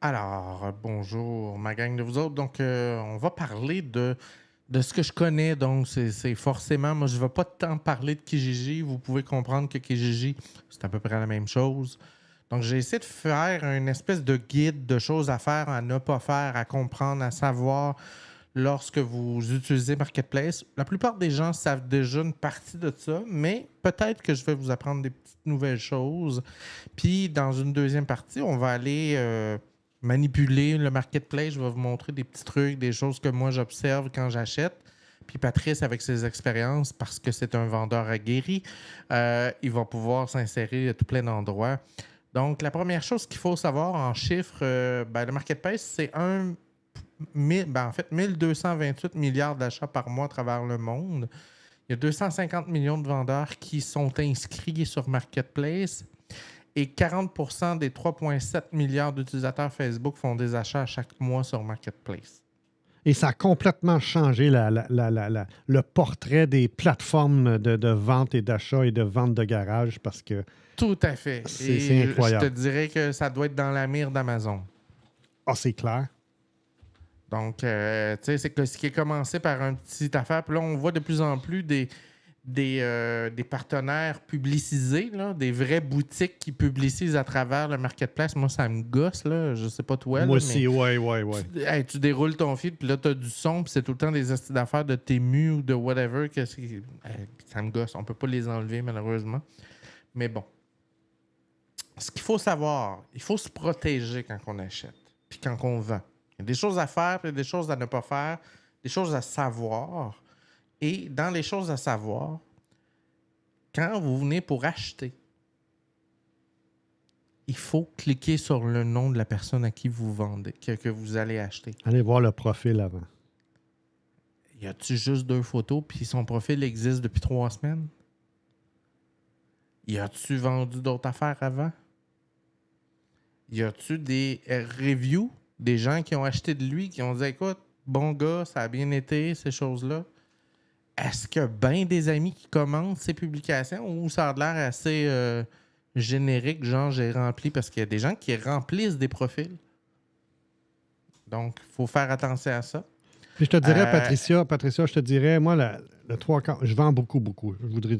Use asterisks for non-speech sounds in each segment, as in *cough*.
Alors, bonjour ma gang de vous autres. Donc, euh, on va parler de, de ce que je connais. Donc, c'est forcément, moi, je ne vais pas tant parler de Kijiji. Vous pouvez comprendre que Kijiji, c'est à peu près la même chose. Donc, j'ai essayé de faire une espèce de guide de choses à faire, à ne pas faire, à comprendre, à savoir lorsque vous utilisez Marketplace. La plupart des gens savent déjà une partie de ça, mais peut-être que je vais vous apprendre des petites nouvelles choses. Puis, dans une deuxième partie, on va aller... Euh, manipuler le marketplace. Je vais vous montrer des petits trucs, des choses que moi j'observe quand j'achète. Puis Patrice, avec ses expériences, parce que c'est un vendeur aguerri, euh, il va pouvoir s'insérer à tout plein d'endroits. Donc, la première chose qu'il faut savoir en chiffres, euh, ben, le marketplace, c'est un. 228 ben, en fait, 1228 milliards d'achats par mois à travers le monde. Il y a 250 millions de vendeurs qui sont inscrits sur Marketplace et 40 des 3,7 milliards d'utilisateurs Facebook font des achats chaque mois sur Marketplace. Et ça a complètement changé le portrait des plateformes de, vente et d'achat et de vente de garage parce que. Tout à fait. C'est incroyable. Je te dirais que ça doit être dans la mire d'Amazon. Ah, c'est clair. Donc, euh, tu sais, c'est ce qui est commencé par un petit affaire. Puis là, on voit de plus en plus des, des, euh, des partenaires publicisés, des vraies boutiques qui publicisent à travers le marketplace. Moi, ça me gosse, là. Je sais pas toi. Moi là, mais ouais, ouais, ouais. Tu, déroules ton fil, puis là, tu as du son, puis c'est tout le temps des d'affaires de Tému ou de whatever. Que ça me gosse. On peut pas les enlever, malheureusement. Mais bon. Ce qu'il faut savoir, il faut se protéger quand on achète, puis quand on vend. Il y a des choses à faire, puis des choses à ne pas faire, des choses à savoir et dans les choses à savoir, quand vous venez pour acheter, il faut cliquer sur le nom de la personne à qui vous vendez, que, vous allez acheter. Allez voir le profil avant. Y a-tu juste deux photos, puis son profil existe depuis trois semaines? Y a-tu vendu d'autres affaires avant? Y a-tu des reviews des gens qui ont acheté de lui, qui ont dit écoute, bon gars, ça a bien été, ces choses-là? est-ce que bien des amis qui commentent ces publications ou ça a l'air assez euh, générique, genre j'ai rempli parce qu'il y a des gens qui remplissent des profils. Donc, il faut faire attention à ça. Puis je te dirais, euh, Patricia, Patricia, je te dirais, moi, le 3 je vends beaucoup, beaucoup. Je voudrais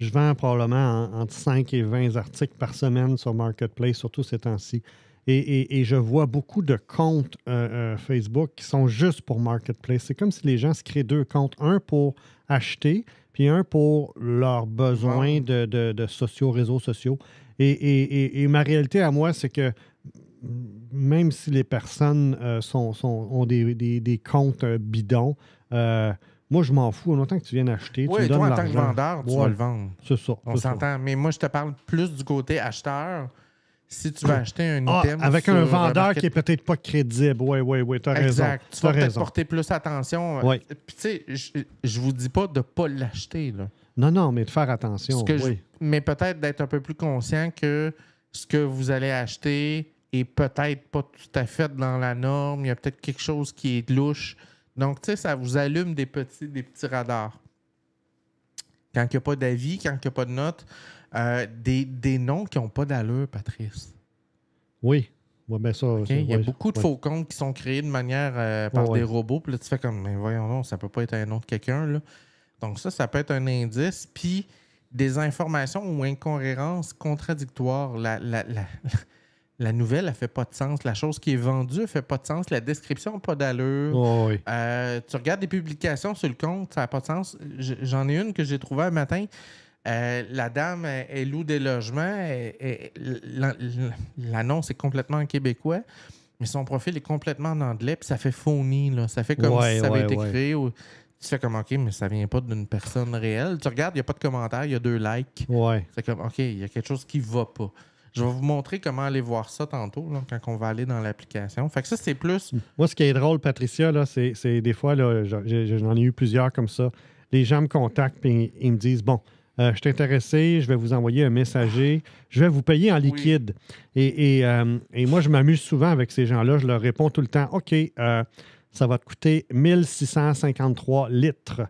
je, mhm. vends probablement entre 5 et 20 articles par semaine sur Marketplace, surtout ces temps-ci. Et, je vois beaucoup de comptes euh, euh, Facebook qui sont juste pour Marketplace. C'est comme si les gens se créent deux comptes, un pour acheter, puis un pour leurs besoins de, de, de réseaux sociaux. Et, ma réalité à moi, c'est que même si les personnes euh, ont des, comptes bidons, moi, je m'en fous. En autant que tu viennes acheter, oui, donnes toi, en tant que vendeur, tu vas le vendre. C'est ça. On s'entend. Mais moi, je te parle plus du côté acheteur si tu vas ben, acheter un ah, item. avec un vendeur qui n'est peut-être pas crédible. Oui, oui, oui, tu as exact. raison. Tu vas peut-être porter plus attention. Euh, oui. tu sais, je, ne vous dis pas de ne pas l'acheter. Non, non, mais de faire attention. oui. mais peut-être d'être un peu plus conscient que ce que vous allez acheter est peut-être pas tout à fait dans la norme. Il y a peut-être quelque chose qui est louche. Donc, tu sais, ça vous allume des petits, des petits radars. Quand il n'y a pas d'avis, quand il n'y a pas de notes, euh, des, noms qui n'ont pas d'allure, Patrice. Oui. mais ben ça, Il y a beaucoup de faux comptes qui sont créés de manière euh, par des robots. Puis là, tu fais comme, mais voyons, non, ça peut pas être un nom de quelqu'un. Donc, ça, ça peut être un indice. Puis, des informations ou incohérences contradictoires. La, la, la *laughs* nouvelle, elle fait pas de sens. La chose qui est vendue, ne fait pas de sens. La description n'a pas d'allure. Euh, tu regardes des publications sur le compte, ça n'a pas de sens. J'en ai une que j'ai trouvée un matin. Euh, la dame, elle, loue des logements. L'annonce est complètement en québécois, mais son profil est complètement en anglais, puis ça fait phony, là. Ça fait comme si ça avait été créé. Ou... Tu fais comme, OK, mais ça vient pas d'une personne réelle. Tu regardes, il n'y a pas de commentaire, il y a deux likes. C'est comme, OK, il y a quelque chose qui va pas. Je vais vous montrer comment aller voir ça tantôt quand on va aller dans l'application. Fait que ça, c'est plus. Moi, ce qui est drôle, Patricia, c'est des fois, j'en ai, eu plusieurs comme ça. Les gens me contactent et ils me disent Bon, euh, je suis intéressé, je vais vous envoyer un messager, je vais vous payer en liquide. Euh, et, moi, je m'amuse souvent avec ces gens-là. Je leur réponds tout le temps, OK, euh, ça va te coûter 1653 litres.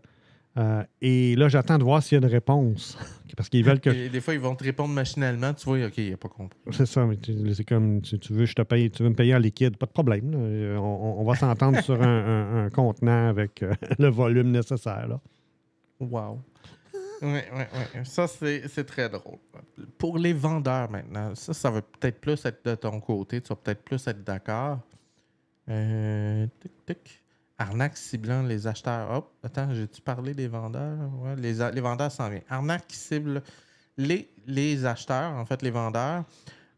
et là, j'attends de voir s'il y a une réponse. *laughs* Parce qu'ils veulent que. des fois, ils vont te répondre machinalement. Tu vois, OK, il n'y a pas compris. C'est ça. mais C'est comme si tu veux, je te paye, tu veux me payer en liquide. Pas de problème. On, va s'entendre *laughs* sur un, contenant avec *laughs* le volume nécessaire. Wow. Oui, oui, oui. Ça, c'est très drôle. Pour les vendeurs maintenant, ça, ça va peut-être plus être de ton côté. Tu vas peut-être plus être d'accord. Euh, tic, Arnaque ciblant les acheteurs. Hop, attends, j'ai-tu parlé des vendeurs? les, les vendeurs s'en viennent. Arnaque qui cible les, les acheteurs, en fait, les vendeurs.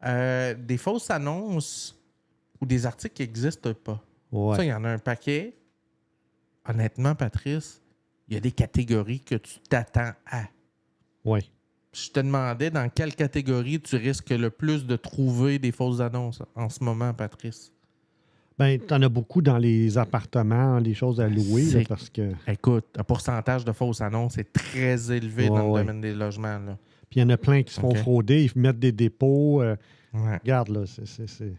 Euh, des fausses annonces ou des articles qui n'existent pas. Ouais. Ça, il y en a un paquet. Honnêtement, Patrice, il y a des catégories que tu t'attends à. Oui. Je te demandais dans quelle catégorie tu risques le plus de trouver des fausses annonces en ce moment, Patrice. Ben, tu en as beaucoup dans les appartements, les choses à louer. parce que... Écoute, un pourcentage de fausses annonces est très élevé dans le domaine des logements. Puis il y en a plein qui se font frauder, ils mettent des dépôts. Euh, ouais. Regarde, là, c'est.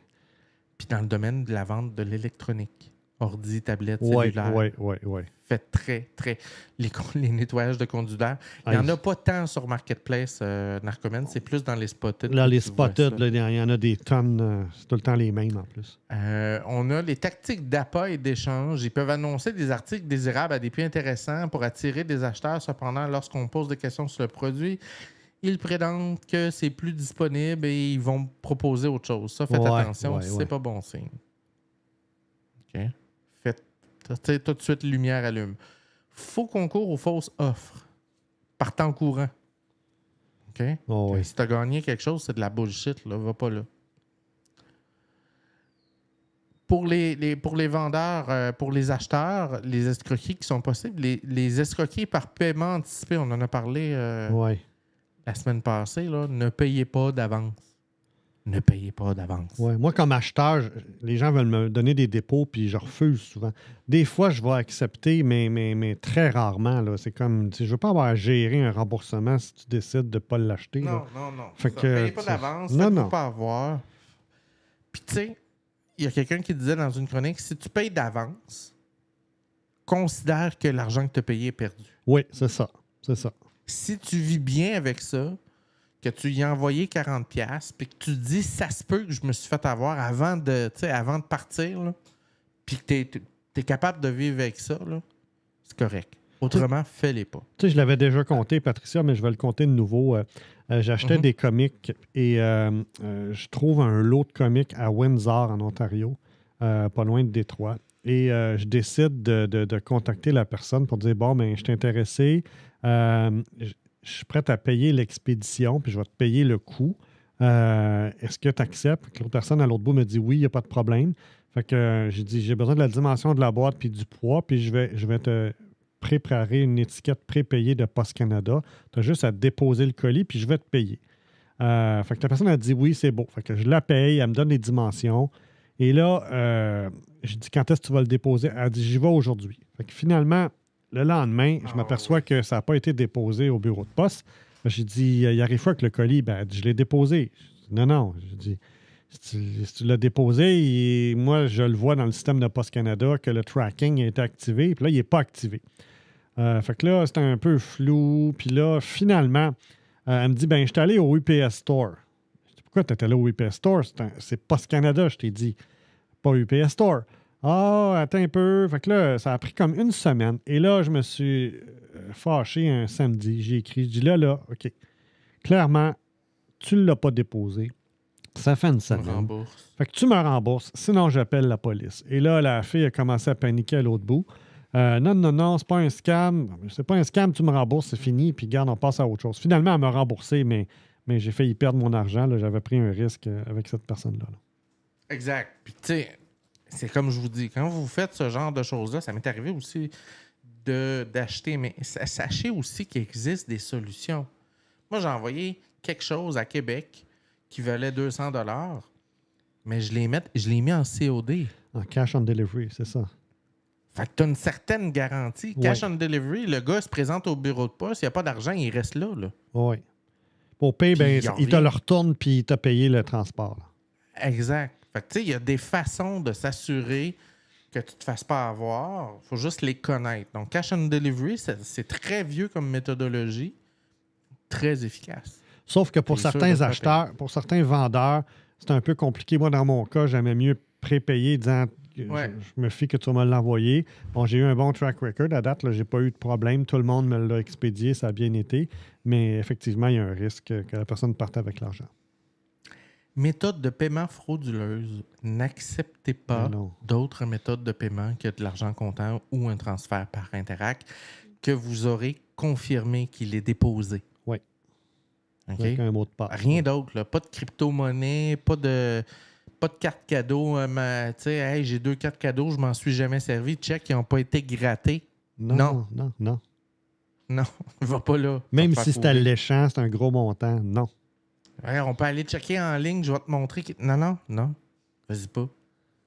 Puis dans le domaine de la vente de l'électronique, ordi, tablette, cellulaire. Ouais, oui, oui, oui fait très, très. Les, *laughs* les nettoyages de conduits d'air. Il n'y en a pas tant sur Marketplace, euh, Narcomen. C'est plus dans les spotted. Là, les spotted, il y en a des tonnes. Euh, c'est tout le temps les mêmes en plus. Euh, on a les tactiques d'appât et d'échange. Ils peuvent annoncer des articles désirables à des prix intéressants pour attirer des acheteurs. Cependant, lorsqu'on pose des questions sur le produit, ils prétendent que c'est plus disponible et ils vont proposer autre chose. Ça, faites attention, ce c'est pas bon signe. OK tout de suite, lumière allume. Faux concours aux fausses offres. Par temps courant. OK? Oh, si tu as gagné quelque chose, c'est de la bullshit, là. Va pas là. Pour les, pour les vendeurs, euh, pour les acheteurs, les escroqueries qui sont possibles, les, les par paiement anticipé, on en a parlé euh, la semaine passée, là, ne payez pas d'avance ne payez pas d'avance. moi, comme acheteur, les gens veulent me donner des dépôts, puis je refuse souvent. Des fois, je vais accepter, mais, mais, mais très rarement. C'est comme, je ne veux pas avoir à gérer un remboursement si tu décides de ne pas l'acheter. Non, non, non, ne payez pas d'avance, non, non. pas avoir. Puis, tu sais, il y a quelqu'un qui disait dans une chronique, si tu payes d'avance, considère que l'argent que tu as payé est perdu. Oui, c'est ça. C'est ça. Si tu vis bien avec ça, que tu y as envoyé 40 pièces puis que tu dis ça se peut que je me suis fait avoir avant de avant de partir puis que tu es, capable de vivre avec ça c'est correct. Autrement, fais-les pas. Tu sais, je l'avais déjà compté, Patricia, mais je vais le compter de nouveau. Euh, euh, j'achetais mhm. des comics et euh, je trouve un lot de comics à Windsor, en Ontario, pas loin de Détroit. Et je décide de, contacter la personne pour dire Bon, ben, je suis intéressé je suis prêt à payer l'expédition, puis je vais te payer le coût. Euh, est-ce que tu acceptes? l'autre personne à l'autre bout me dit oui, il n'y a pas de problème. Fait que euh, j'ai dit j'ai besoin de la dimension de la boîte puis du poids, puis je vais, je vais te préparer une étiquette prépayée de Post Canada. Tu as juste à déposer le colis, puis je vais te payer. Euh, fait que la personne a dit oui, c'est beau. Fait que je la paye, elle me donne les dimensions. Et là, j'ai dit quand est-ce que tu vas le déposer? Elle dit j'y vais aujourd'hui. Fait que finalement, le lendemain, je ah m'aperçois que ça n'a pas été déposé au bureau de poste. J'ai dit, il arrive fois que le colis, ben, je l'ai déposé. non, non. Je dis, si tu, l'as déposé, et moi, je le vois dans le système de Poste Canada que le tracking est activé, puis là, il n'est pas activé. Euh, fait que là, c'était un peu flou. Puis là, finalement, euh, elle me dit ben, je suis allé au UPS Store. Je pourquoi tu es allé au UPS Store C'est Poste Canada, je t'ai dit, pas UPS Store. Ah, attends un peu. Fait que là, ça a pris comme une semaine. Et là, je me suis euh, fâché un samedi. J'ai écrit, je dis là, là, OK. Clairement, tu ne l'as pas déposé. Ça fait une semaine. Fait que tu me rembourses, sinon j'appelle la police. Et là, la fille a commencé à paniquer à l'autre bout. Euh, non, non, non, c'est pas un scam. C'est pas un scam, tu me rembourses, c'est fini, puis garde, on passe à autre chose. Finalement, elle m'a remboursé, mais, mais j'ai failli perdre mon argent. J'avais pris un risque euh, avec cette personne-là. Là. Exact. Puis tu sais, c'est comme je vous dis, quand vous faites ce genre de choses-là, ça m'est arrivé aussi d'acheter, mais sachez aussi qu'il existe des solutions. Moi, j'ai envoyé quelque chose à Québec qui valait 200 mais je l'ai mis en COD. En cash on delivery, c'est ça. Fait que tu as une certaine garantie. Cash on delivery, le gars se présente au bureau de poste, il n'y a pas d'argent, il reste là. là. Oui. Pour payer, ben, il, te le retourne puis il t'a payé le transport. Exact tu sais, il y a des façons de s'assurer que tu te fasses pas avoir. Il faut juste les connaître. Donc, cash and delivery, c'est très vieux comme méthodologie, très efficace. Sauf que pour certains acheteurs, pour certains vendeurs, c'est un peu compliqué. Moi, dans mon cas, j'aimais mieux prépayer disant je, me fie que tu vas me l'envoyer. Bon, j'ai eu un bon track record à date. Je n'ai pas eu de problème. Tout le monde me l'a expédié. Ça a bien été. Mais effectivement, il y a un risque que la personne parte avec l'argent. Méthode de paiement frauduleuse. N'acceptez pas d'autres méthodes de paiement que de l'argent comptant ou un transfert par Interact que vous aurez confirmé qu'il est déposé. Oui. un mot de passe. Rien d'autre. Pas de crypto-monnaie, pas de, pas de carte cadeau. Euh, j'ai deux cartes cadeaux, je m'en suis jamais servi. Check, qui n'ont pas été grattés. Non. Non, non, non. ne *laughs* va pas là. Même si c'est alléchant, c'est un gros montant. Non on peut aller checker en ligne, je vais te montrer. Non, non, non. Vas-y pas.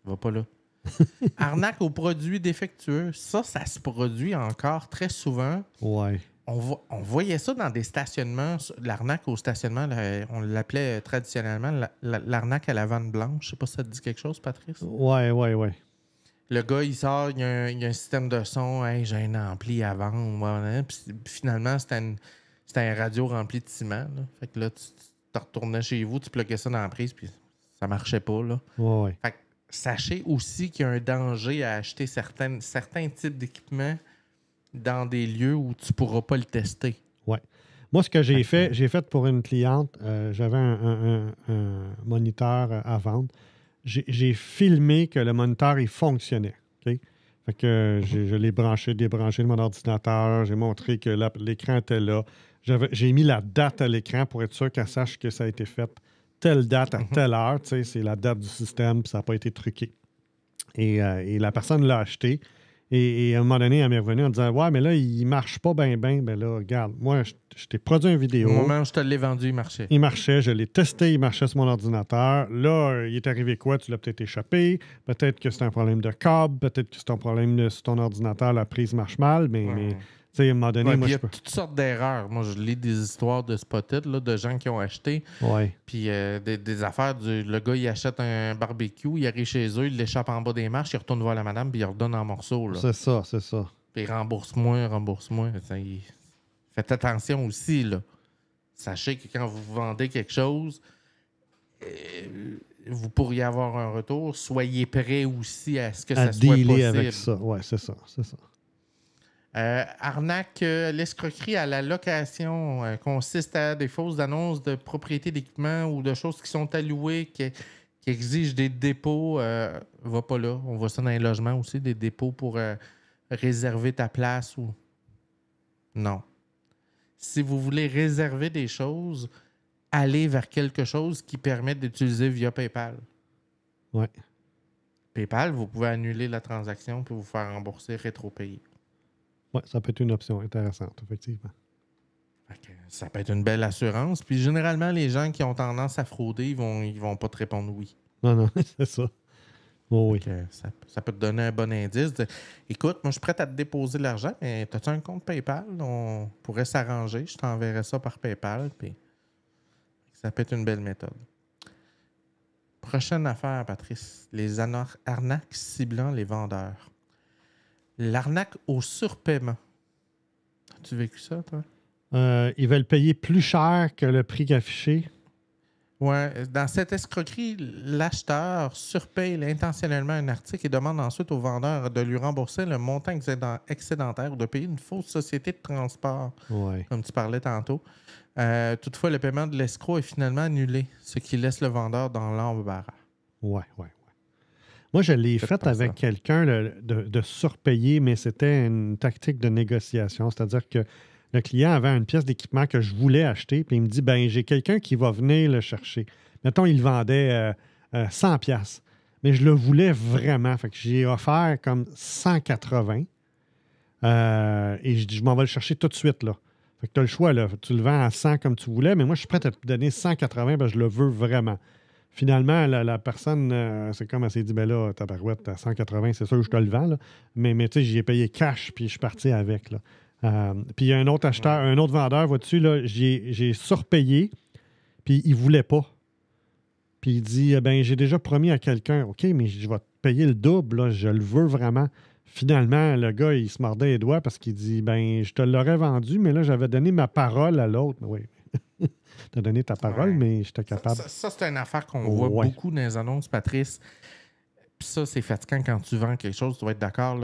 Va pas là. *laughs* Arnaque aux produits défectueux, ça, ça se produit encore très souvent. Ouais. On, on voyait ça dans des stationnements. L'arnaque au stationnement, on l'appelait traditionnellement l'arnaque à la vanne blanche. Je sais pas si ça te dit quelque chose, Patrice. Ouais, ouais, ouais. Le gars, il sort, il y a un, système de son. j'ai un ampli avant vendre. finalement, c'était un radio rempli de ciment. Fait que là, tu tu retournais chez vous, tu plaquais ça dans la prise, puis ça marchait pas. Là. sachez aussi qu'il y a un danger à acheter certaines, certains types d'équipements dans des lieux où tu ne pourras pas le tester. Ouais. Moi, ce que j'ai fait, j'ai fait pour une cliente, euh, j'avais un, moniteur euh, à vendre. J'ai filmé que le moniteur, il fonctionnait. que mhm. je l'ai branché, débranché de mon ordinateur, j'ai montré que l'écran était là, j'ai mis la date à l'écran pour être sûr qu'elle sache que ça a été fait telle date à mhm. telle heure. c'est la date du système, ça n'a pas été truqué. Euh, et, la personne l'a acheté. Et, à un moment donné, elle m'est revenue en disant Ouais, mais là, il marche pas bien, bien. Ben là, regarde, moi, je, t'ai produit une vidéo. Au moment où je te l'ai vendu, il marchait. Il marchait, je l'ai testé, il marchait sur mon ordinateur. Là, euh, il est arrivé quoi Tu l'as peut-être échappé. Peut-être que c'est un problème de câble. Peut-être que c'est un problème de, sur ton ordinateur, la prise marche mal. Mais, mais il y a toutes sortes d'erreurs. Moi, je lis des histoires de Spotted, là, de gens qui ont acheté. Puis euh, des, affaires du. Le gars, il achète un barbecue, il arrive chez eux, il l'échappe en bas des marches, il retourne voir la madame, puis il redonne en morceaux. C'est ça, c'est ça. Puis rembourse-moi, rembourse-moi. Faites attention aussi, là. Sachez que quand vous vendez quelque chose, euh, vous pourriez avoir un retour. Soyez prêt aussi à ce que ça soit possible. avec ça. Oui, c'est ça, c'est ça. Euh, arnaque, euh, l'escroquerie à la location euh, consiste à des fausses annonces de propriété d'équipement ou de choses qui sont allouées, qui, exigent des dépôts. va pas là. On voit ça dans les logements aussi, des dépôts pour réserver ta place ou. Non. Si vous voulez réserver des choses, allez vers quelque chose qui permet d'utiliser via PayPal. Oui. « PayPal, vous pouvez annuler la transaction pour vous faire rembourser rétro-payer. Oui, ça peut être une option intéressante, effectivement. Ça peut être une belle assurance. Puis généralement, les gens qui ont tendance à frauder, ils vont, ils vont pas te répondre oui. Non, non, *laughs* c'est ça. Oh oui. ça, peut te donner un bon indice. écoute, moi, je suis prêt à te déposer l'argent, mais as-tu un compte PayPal? On pourrait s'arranger. Je t'enverrai ça par PayPal. ça peut être une belle méthode. Prochaine affaire, Patrice. Les arnaques ciblant les vendeurs. L'arnaque au surpaiement. As-tu vécu ça, toi? Euh, ils veulent payer plus cher que le prix affiché. Ouais. Dans cette escroquerie, l'acheteur surpaye intentionnellement un article et demande ensuite au vendeur de lui rembourser le montant excédentaire ou de payer une fausse société de transport, ouais. comme tu parlais tantôt. Euh, toutefois, le paiement de l'escroc est finalement annulé, ce qui laisse le vendeur dans l'embarras. Oui, oui. Moi, je l'ai fait avec quelqu'un de, surpayer, mais c'était une tactique de négociation. C'est-à-dire que le client avait une pièce d'équipement que je voulais acheter, puis il me dit ben j'ai quelqu'un qui va venir le chercher. Mettons, il vendait 100 euh, euh, pièces, mais je le voulais vraiment. Fait que j'ai offert comme 180. Euh, et je dis, je m'en vais le chercher tout de suite, là. Fait que tu as le choix, Tu le vends à 100 comme tu voulais, mais moi, je suis prêt à te donner 180, je le veux vraiment. Finalement, la, personne, euh, c'est comme elle s'est dit, ben là, ta barouette, à 180, c'est sûr que je te le vends, mais, mais tu sais, j'y ai payé cash, puis je suis parti avec. Euh, puis il y a un autre acheteur, un autre vendeur, vois-tu, j'ai surpayé, puis il voulait pas. Puis il dit, eh ben j'ai déjà promis à quelqu'un, OK, mais je vais te payer le double, je le veux vraiment finalement, le gars, il se mordait les doigts parce qu'il dit Ben, je te l'aurais vendu, mais là, j'avais donné ma parole à l'autre. Oui, de donner ta parole, mais mais j'étais capable. Ça, c'est une affaire qu'on voit beaucoup dans les annonces, Patrice. Puis ça, c'est fatigant quand tu vends quelque chose, tu dois être d'accord.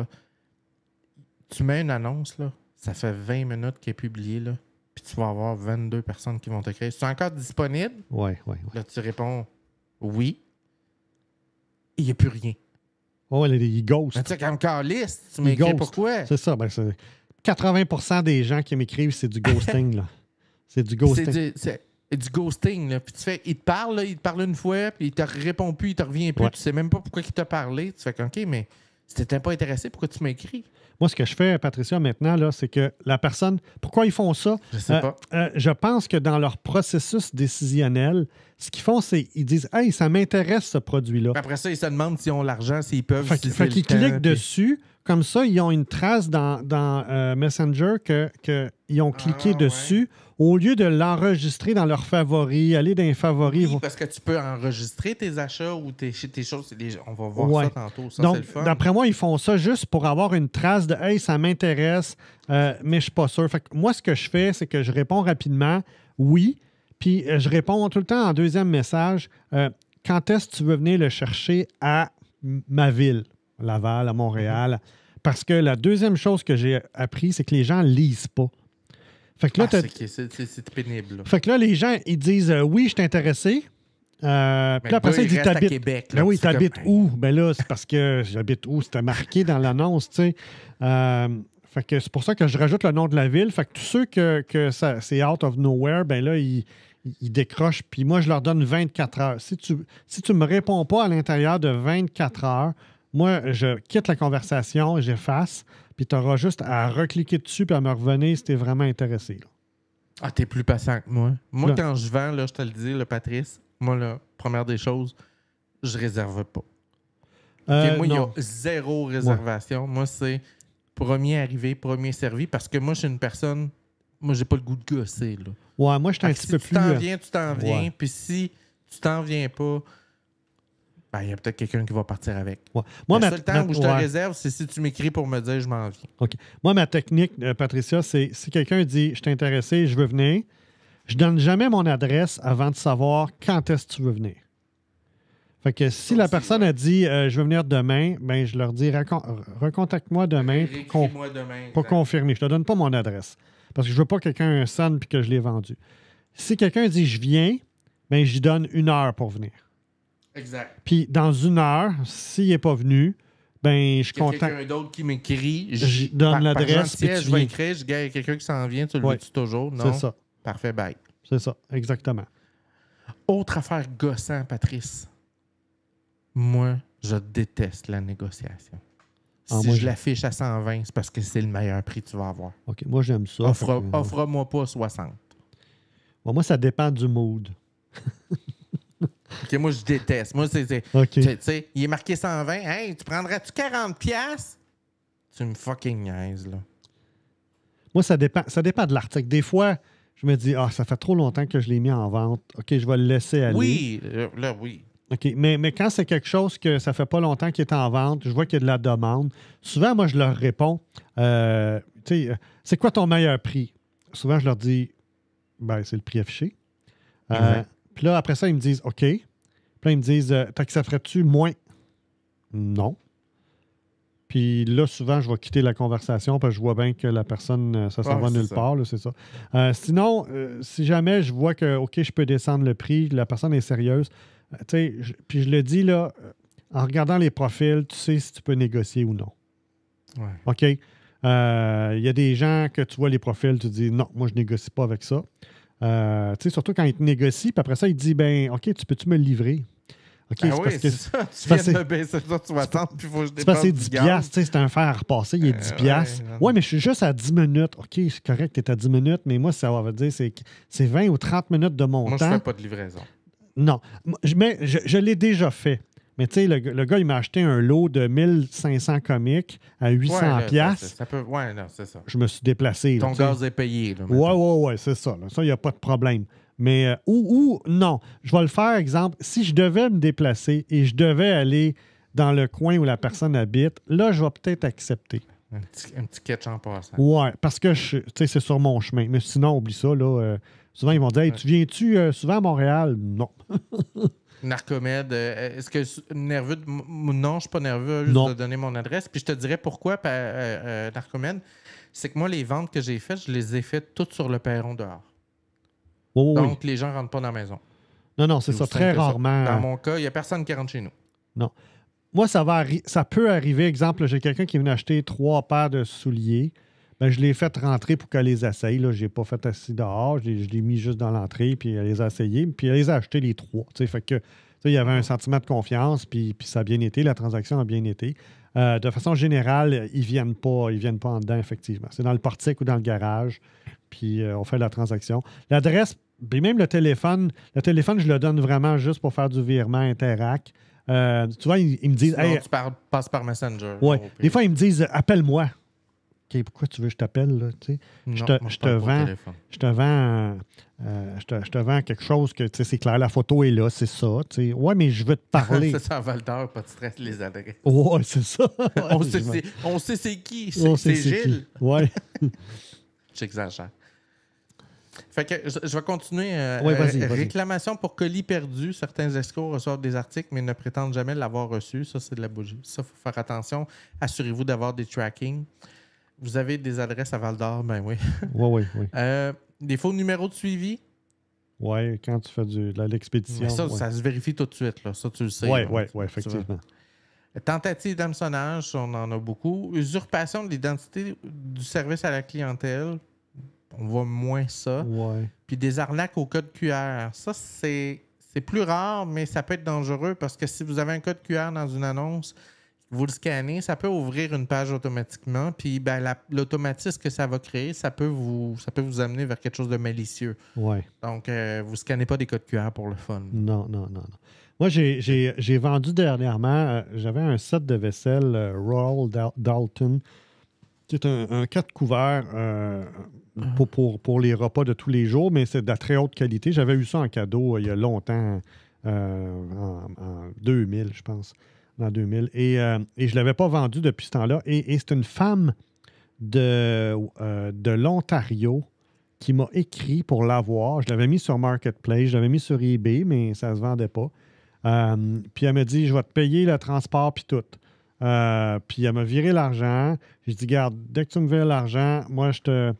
Tu mets une annonce, là, ça fait 20 minutes qu'elle est publiée, là, puis tu vas avoir 22 personnes qui vont t'écrire. es encore disponible? Oui, oui. Ouais. Là, tu réponds oui. Il n'y a plus rien. Oh, il ghost. tu quand liste. tu m'écris pourquoi? C'est ça. 80 ben, des gens qui m'écrivent, c'est du ghosting. là. *laughs* C'est du ghosting. C'est du, ghosting. Puis tu fais, il te parle, il te parle une fois, puis il te répond plus, il te revient plus. Tu sais même pas pourquoi il t'a parlé. Tu fais, OK, mais si pas intéressé, pourquoi tu m'as écrit? Moi, ce que je fais, Patricia, maintenant, c'est que la personne, pourquoi ils font ça? Je sais euh, pas. Euh, je pense que dans leur processus décisionnel, ce qu'ils font, c'est qu'ils disent Hey, ça m'intéresse ce produit-là. Après ça, ils se demandent s'ils ont l'argent, s'ils peuvent. Fait, qu'ils cliquent dessus, comme ça, ils ont une trace dans, euh, Messenger qu'ils ont cliqué ah, dessus au lieu de l'enregistrer dans leurs favoris, aller dans les favoris. Oui, parce que tu peux enregistrer tes achats ou tes, choses. on va voir ça tantôt. Donc, d'après moi, ils font ça juste pour avoir une trace de Hey, ça m'intéresse, euh, mais je suis pas sûr. moi, ce que je fais, c'est que je réponds rapidement oui. Puis euh, je réponds tout le temps en deuxième message quand est-ce que tu veux venir le chercher à ma ville, Laval, à mhm. Montréal. Parce que la deuxième chose que j'ai appris, c'est que les gens lisent pas. là, ah, c'est pénible. Fait que là, les gens, ils disent euh, Oui, je suis intéressé. Euh, puis après ils disent T'habites. Ben où Ben là, c'est parce que j'habite où C'était marqué dans l'annonce, tu euh, fait que c'est pour ça que je rajoute le nom de la ville. Fait que tous ceux que, que c'est out of nowhere, ben là, ils, décrochent. Puis moi, je leur donne 24 heures. Si tu si tu me réponds pas à l'intérieur de 24 heures, moi, je quitte la conversation, j'efface, puis tu auras juste à recliquer dessus puis à me revenir si tu es vraiment intéressé. Ah, Ah, t'es plus patient que moi. Moi, quand je vends, là, je te le dis, le Patrice, moi, la première des choses, je réserve pas. Euh, moi, il y a zéro réservation. Moi, c'est premier arrivé, premier servi, parce que moi, je suis une personne, moi, j'ai pas le goût de gosser. Là. Ouais, moi, je suis un petit peu plus. Si tu t'en euh, viens, tu t'en viens, puis si tu t'en viens pas, ben, il y a peut-être quelqu'un qui va partir avec. Moi, le seul temps où je te réserve, c'est si tu m'écris pour me dire je m'en viens. OK. Moi, ma technique, euh, Patricia, c'est si quelqu'un dit je suis intéressé, je veux venir, je donne jamais mon adresse avant de savoir quand est-ce que tu veux venir. Fait que si la personne a dit euh, je veux venir demain, ben je leur dis recontacte-moi demain pour, confirmer. Je te donne pas mon adresse parce que je veux pas que quelqu'un sonne puis que je l'ai vendu. Si quelqu'un dit je viens, ben j'y donne une heure pour venir. Exact. Puis dans une heure, s'il n'est pas venu, ben, je content. quelqu'un d'autre qui m'écrit. Je donne l'adresse. Je vais écrire, je gagne quelqu'un qui s'en vient, tu le vois toujours. Non. C'est ça. Parfait, bye. C'est ça, exactement. Autre affaire gossant, Patrice. Moi, je déteste la négociation. Ah, si je l'affiche à 120, c'est parce que c'est le meilleur prix que tu vas avoir. OK, moi, j'aime ça. Offre-moi pas 60. moi, ça dépend du mood. *laughs* moi, je déteste. Moi, c'est. il est marqué 120. tu prendrais-tu 40$? Tu me fucking niaises, là. Moi, ça dépend, ça dépend de l'article. Des fois, je me dis, ah, ça fait trop longtemps que je l'ai mis en vente. OK, je vais le laisser aller. Oui, euh, là, oui. OK, mais, quand c'est quelque chose que ça fait pas longtemps qu'il est en vente, je vois qu'il y a de la demande, souvent, moi, je leur réponds, euh, tu sais, euh, c'est quoi ton meilleur prix? Souvent, je leur dis, ben, c'est le prix affiché là, après ça, ils me disent OK. Puis ils me disent ça euh, T'accepterais-tu moins Non. Puis là, souvent, je vais quitter la conversation parce que je vois bien que la personne, euh, ça s'en va nulle part, c'est ça. Euh, sinon, si jamais je vois que, OK, je peux descendre le prix, la personne est sérieuse, tu sais, puis je le dis, là, en regardant les profils, tu sais si tu peux négocier ou non. OK? Il y a des gens que tu vois les profils, tu dis, non, moi, je négocie pas avec ça. Euh, surtout quand il te négocie, puis après ça, il te dit ben, OK, tu peux-tu me livrer? OK, ben c'est oui, parce que. Ça. Tu de baisser, ça, tu m'attends, puis faut que je dépense. C'est 10 piastres, c'est un fer à repasser, il est 10 euh, ben piastres. Ouais, mais je suis juste à 10 minutes. OK, c'est correct, tu es à 10 minutes, mais moi, ça va dire, c'est 20 ou 30 minutes de mon temps. Moi, je fais pas de livraison. Non, mais je, je l'ai déjà fait. Mais tu sais, le, gars, il m'a acheté un lot de 1500 comics à 800 ouais, Je me suis déplacé. Ton gaz est payé. Là, ouais, ouais, c'est ça. Ça, il n'y a pas de problème. Mais euh, ou, non, je vais le faire, exemple, si je devais me déplacer et je devais aller dans le coin où la personne habite, là, je vais peut-être accepter. Un petit, catch en passant. Ouais, parce que c'est sur mon chemin. Mais sinon, oublie ça. Là, euh, souvent, ils vont dire Tu viens-tu euh, souvent à Montréal Non. *laughs* Narcomède, euh, est-ce que nerveux Non, je suis pas nerveux, juste de donner mon adresse. Puis je te dirais pourquoi, euh, euh, Narcomède, c'est que moi, les ventes que j'ai faites, je les ai faites toutes sur le perron dehors. Oh, Donc, les gens ne rentrent pas dans la maison. Non, non, c'est ça, très rarement. Dans mon cas, il n'y a personne qui rentre chez nous. Non. Moi, ça, va ça peut arriver. Exemple, j'ai quelqu'un qui vient acheter trois paires de souliers. Ben, je l'ai fait rentrer pour qu'elle les essaye. Je n'ai pas fait assis dehors. Je l'ai mis juste dans l'entrée, puis elle les a essayés. Puis elle les a achetés les trois. Fait que, il y avait un sentiment de confiance, puis, ça a bien été. La transaction a bien été. Euh, de façon générale, ils ne viennent, pas, ils viennent pas en dedans, effectivement. C'est dans le portique ou dans le garage, puis euh, on fait la transaction. L'adresse, puis même le téléphone, le téléphone, je le donne vraiment juste pour faire du virement Interac. Euh, tu vois, ils, me disent. Hey, tu passes par Messenger. Oui. Des fois, ils me disent appelle-moi pourquoi tu veux que je t'appelle? Je te, vends, euh, je te vends, je, te, vends quelque chose que c'est clair, la photo est là, c'est ça. Oui, Ouais, mais je veux te *laughs* parler. c'est ça, pas de stress, les adresses. Ouais, c'est ça. *laughs* on, sait, c'est qui, c'est Gilles. Oui. »« Ouais. *laughs* J'exagère. Fait que je, vais continuer. oui, vas -y, Réclamation pour colis perdus. »« Certains escrocs reçoivent des articles, mais ne prétendent jamais l'avoir reçu. Ça, c'est de la bougie. Ça, il faut faire attention. Assurez-vous d'avoir des tracking. Vous avez des adresses à Val d'Or, ben oui. *laughs* oui, oui, oui. Euh, des faux numéros de suivi. Oui, quand tu fais de l'expédition. Ça, ça se vérifie tout de suite, là. ça tu le sais. Oui, oui, effectivement. Tentative d'hameçonnage, on en a beaucoup. Usurpation de l'identité du service à la clientèle, on voit moins ça. Ouais. Puis des arnaques au code QR. Ça, c'est, c'est plus rare, mais ça peut être dangereux parce que si vous avez un code QR dans une annonce, vous le scannez, ça peut ouvrir une page automatiquement. Puis ben, l'automatisme que ça va créer, ça peut vous, ça peut vous amener vers quelque chose de malicieux. Ouais. Donc, euh, vous ne scannez pas des codes QR pour le fun. Non, non, non. Moi, j'ai vendu dernièrement, euh, j'avais un set de vaisselle euh, Royal Dalton, C'est un, un de couverts ah. pour, pour, les repas de tous les jours, mais c'est de la très haute qualité. J'avais eu ça en cadeau il y a longtemps, en 2000, je pense en 2000. Euh, et, je ne l'avais pas vendu depuis ce temps-là. Et, c'est une femme de, euh, de l'Ontario qui m'a écrit pour l'avoir. Je l'avais mis sur Marketplace, je l'avais mis sur eBay, mais ça ne se vendait pas. Euh, puis elle m'a dit Je vais te payer le transport, puis tout. puis elle m'a viré l'argent. J'ai dit Garde, dès que tu me veux l'argent, moi, je te,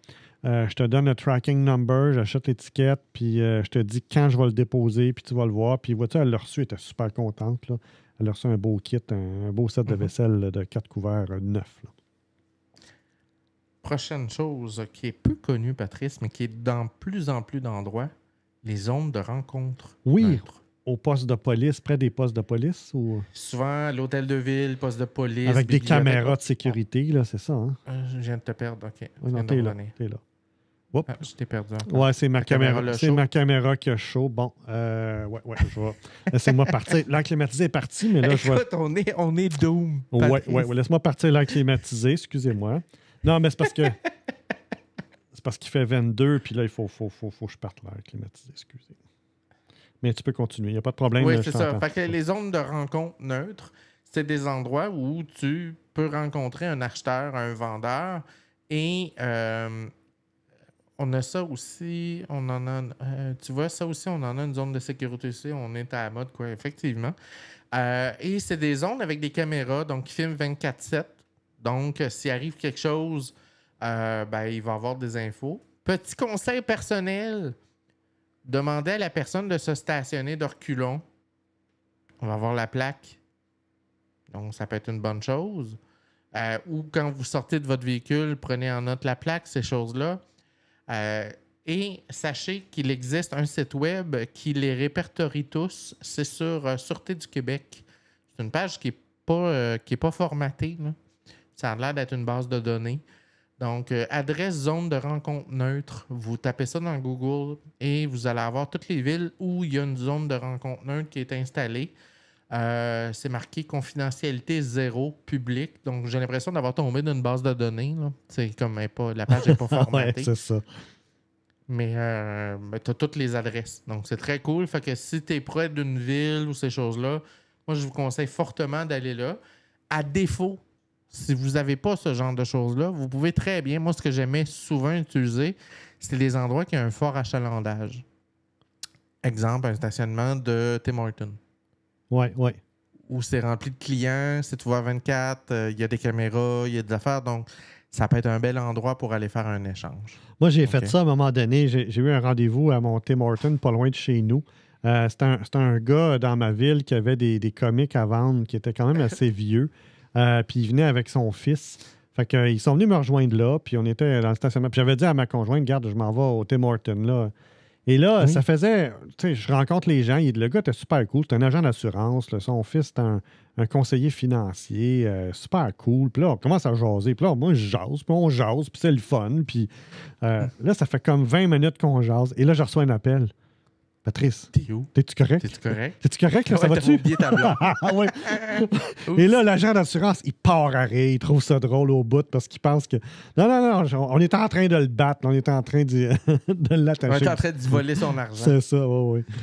je te donne le tracking number, j'achète l'étiquette, puis je te dis quand je vais le déposer, puis tu vas le voir. Puis vois-tu, elle l'a reçu, elle était super contente. Là. Elle a un beau kit, un, beau set de mhm. vaisselle de quatre couverts euh, neufs. Prochaine chose euh, qui est peu connue, Patrice, mais qui est dans plus en plus d'endroits, les zones de rencontre. Oui, au poste de police, près des postes de police ou... Souvent, l'hôtel de ville, poste de police. Avec des caméras de sécurité, là, c'est ça. Hein? Euh, je viens de te perdre, ok. là. Oups. Ah, je t'ai perdu Ouais, c'est ma caméra, c'est ma caméra qui a chaud. Bon, euh, ouais, ouais, je vais. *laughs* Laissez-moi partir. L'air climatisé est parti, mais là, je vais. on est, on est doom. Ouais, ouais, ouais. Laisse-moi partir l'air climatisé, excusez-moi. Non, mais c'est parce que. *laughs* c'est parce qu'il fait 22, puis là, il faut, faut, faut, faut que je parte l'air climatisé, excusez. Mais tu peux continuer, il n'y a pas de problème. Oui, c'est ça. Fait que les zones de rencontre neutres, c'est des endroits où tu peux rencontrer un acheteur, un vendeur, et. Euh, on a ça aussi, on en a. Euh, tu vois, ça aussi, on en a une zone de sécurité aussi. On est à la mode, quoi, effectivement. Euh, et c'est des zones avec des caméras, donc qui filment 24-7. Donc, euh, s'il arrive quelque chose, ben, il va avoir des infos. Petit conseil personnel demandez à la personne de se stationner de reculons. On va voir la plaque. Donc, ça peut être une bonne chose. ou quand vous sortez de votre véhicule, prenez en note la plaque, ces choses-là. Euh, et sachez qu'il existe un site web qui les répertorie tous. C'est sur euh, Sûreté du Québec. C'est une page qui n'est pas, euh, pas formatée. Ça a l'air d'être une base de données. Donc, adresse zone de rencontre neutre. Vous tapez ça dans Google et vous allez avoir toutes les villes où il y a une zone de rencontre neutre qui est installée. Euh, c'est marqué confidentialité zéro public. Donc, j'ai l'impression d'avoir tombé d'une base de données. C'est comme pas, la page n'est pas *laughs* formatée. c'est ça. Mais euh, ben, tu as toutes les adresses. Donc, c'est très cool. Fait que si tu es près d'une ville ou ces choses-là, moi, je vous conseille fortement d'aller là. À défaut, si vous n'avez pas ce genre de choses-là, vous pouvez très bien. Moi, ce que j'aimais souvent utiliser, c'est les endroits qui ont un fort achalandage. Exemple, un stationnement de Tim Hortons. Oui, oui. Où c'est rempli de clients, c'est ouvert 24, euh, il y a des caméras, il y a de l'affaire. Donc, ça peut être un bel endroit pour aller faire un échange. Moi, j'ai fait ça à un moment donné. J'ai eu un rendez-vous à Tim Morton, pas loin de chez nous. Euh, C'était un, gars dans ma ville qui avait des, comics à vendre, qui était quand même *laughs* assez vieux. Euh, puis il venait avec son fils. Fait qu'ils sont venus me rejoindre là, puis on était dans le stationnement. Puis j'avais dit à ma conjointe, garde, je m'en vais au Tim Horton, là. Et là, ça faisait. Tu sais, je rencontre les gens. le gars était super cool. C'est un agent d'assurance. Son fils était un, conseiller financier. Euh, super cool. Puis là, on commence à jaser. Puis là, moi, je jase. Puis on jase. Puis c'est le fun. Puis euh, hmm. là, ça fait comme 20 minutes qu'on jase. Et là, je reçois un appel. Patrice, t'es où? T'es-tu correct? T'es-tu correct? T'es-tu correct? Là, ah ça va-tu? *laughs* Ah *laughs* Et là, l'agent d'assurance, il part à rire. Il trouve ça drôle au bout parce qu'il pense que. Non, non, non, on est en train de le battre. On est en train de, *laughs* de l'attacher. On est en train de voler son argent. c'est ça, oui, oui.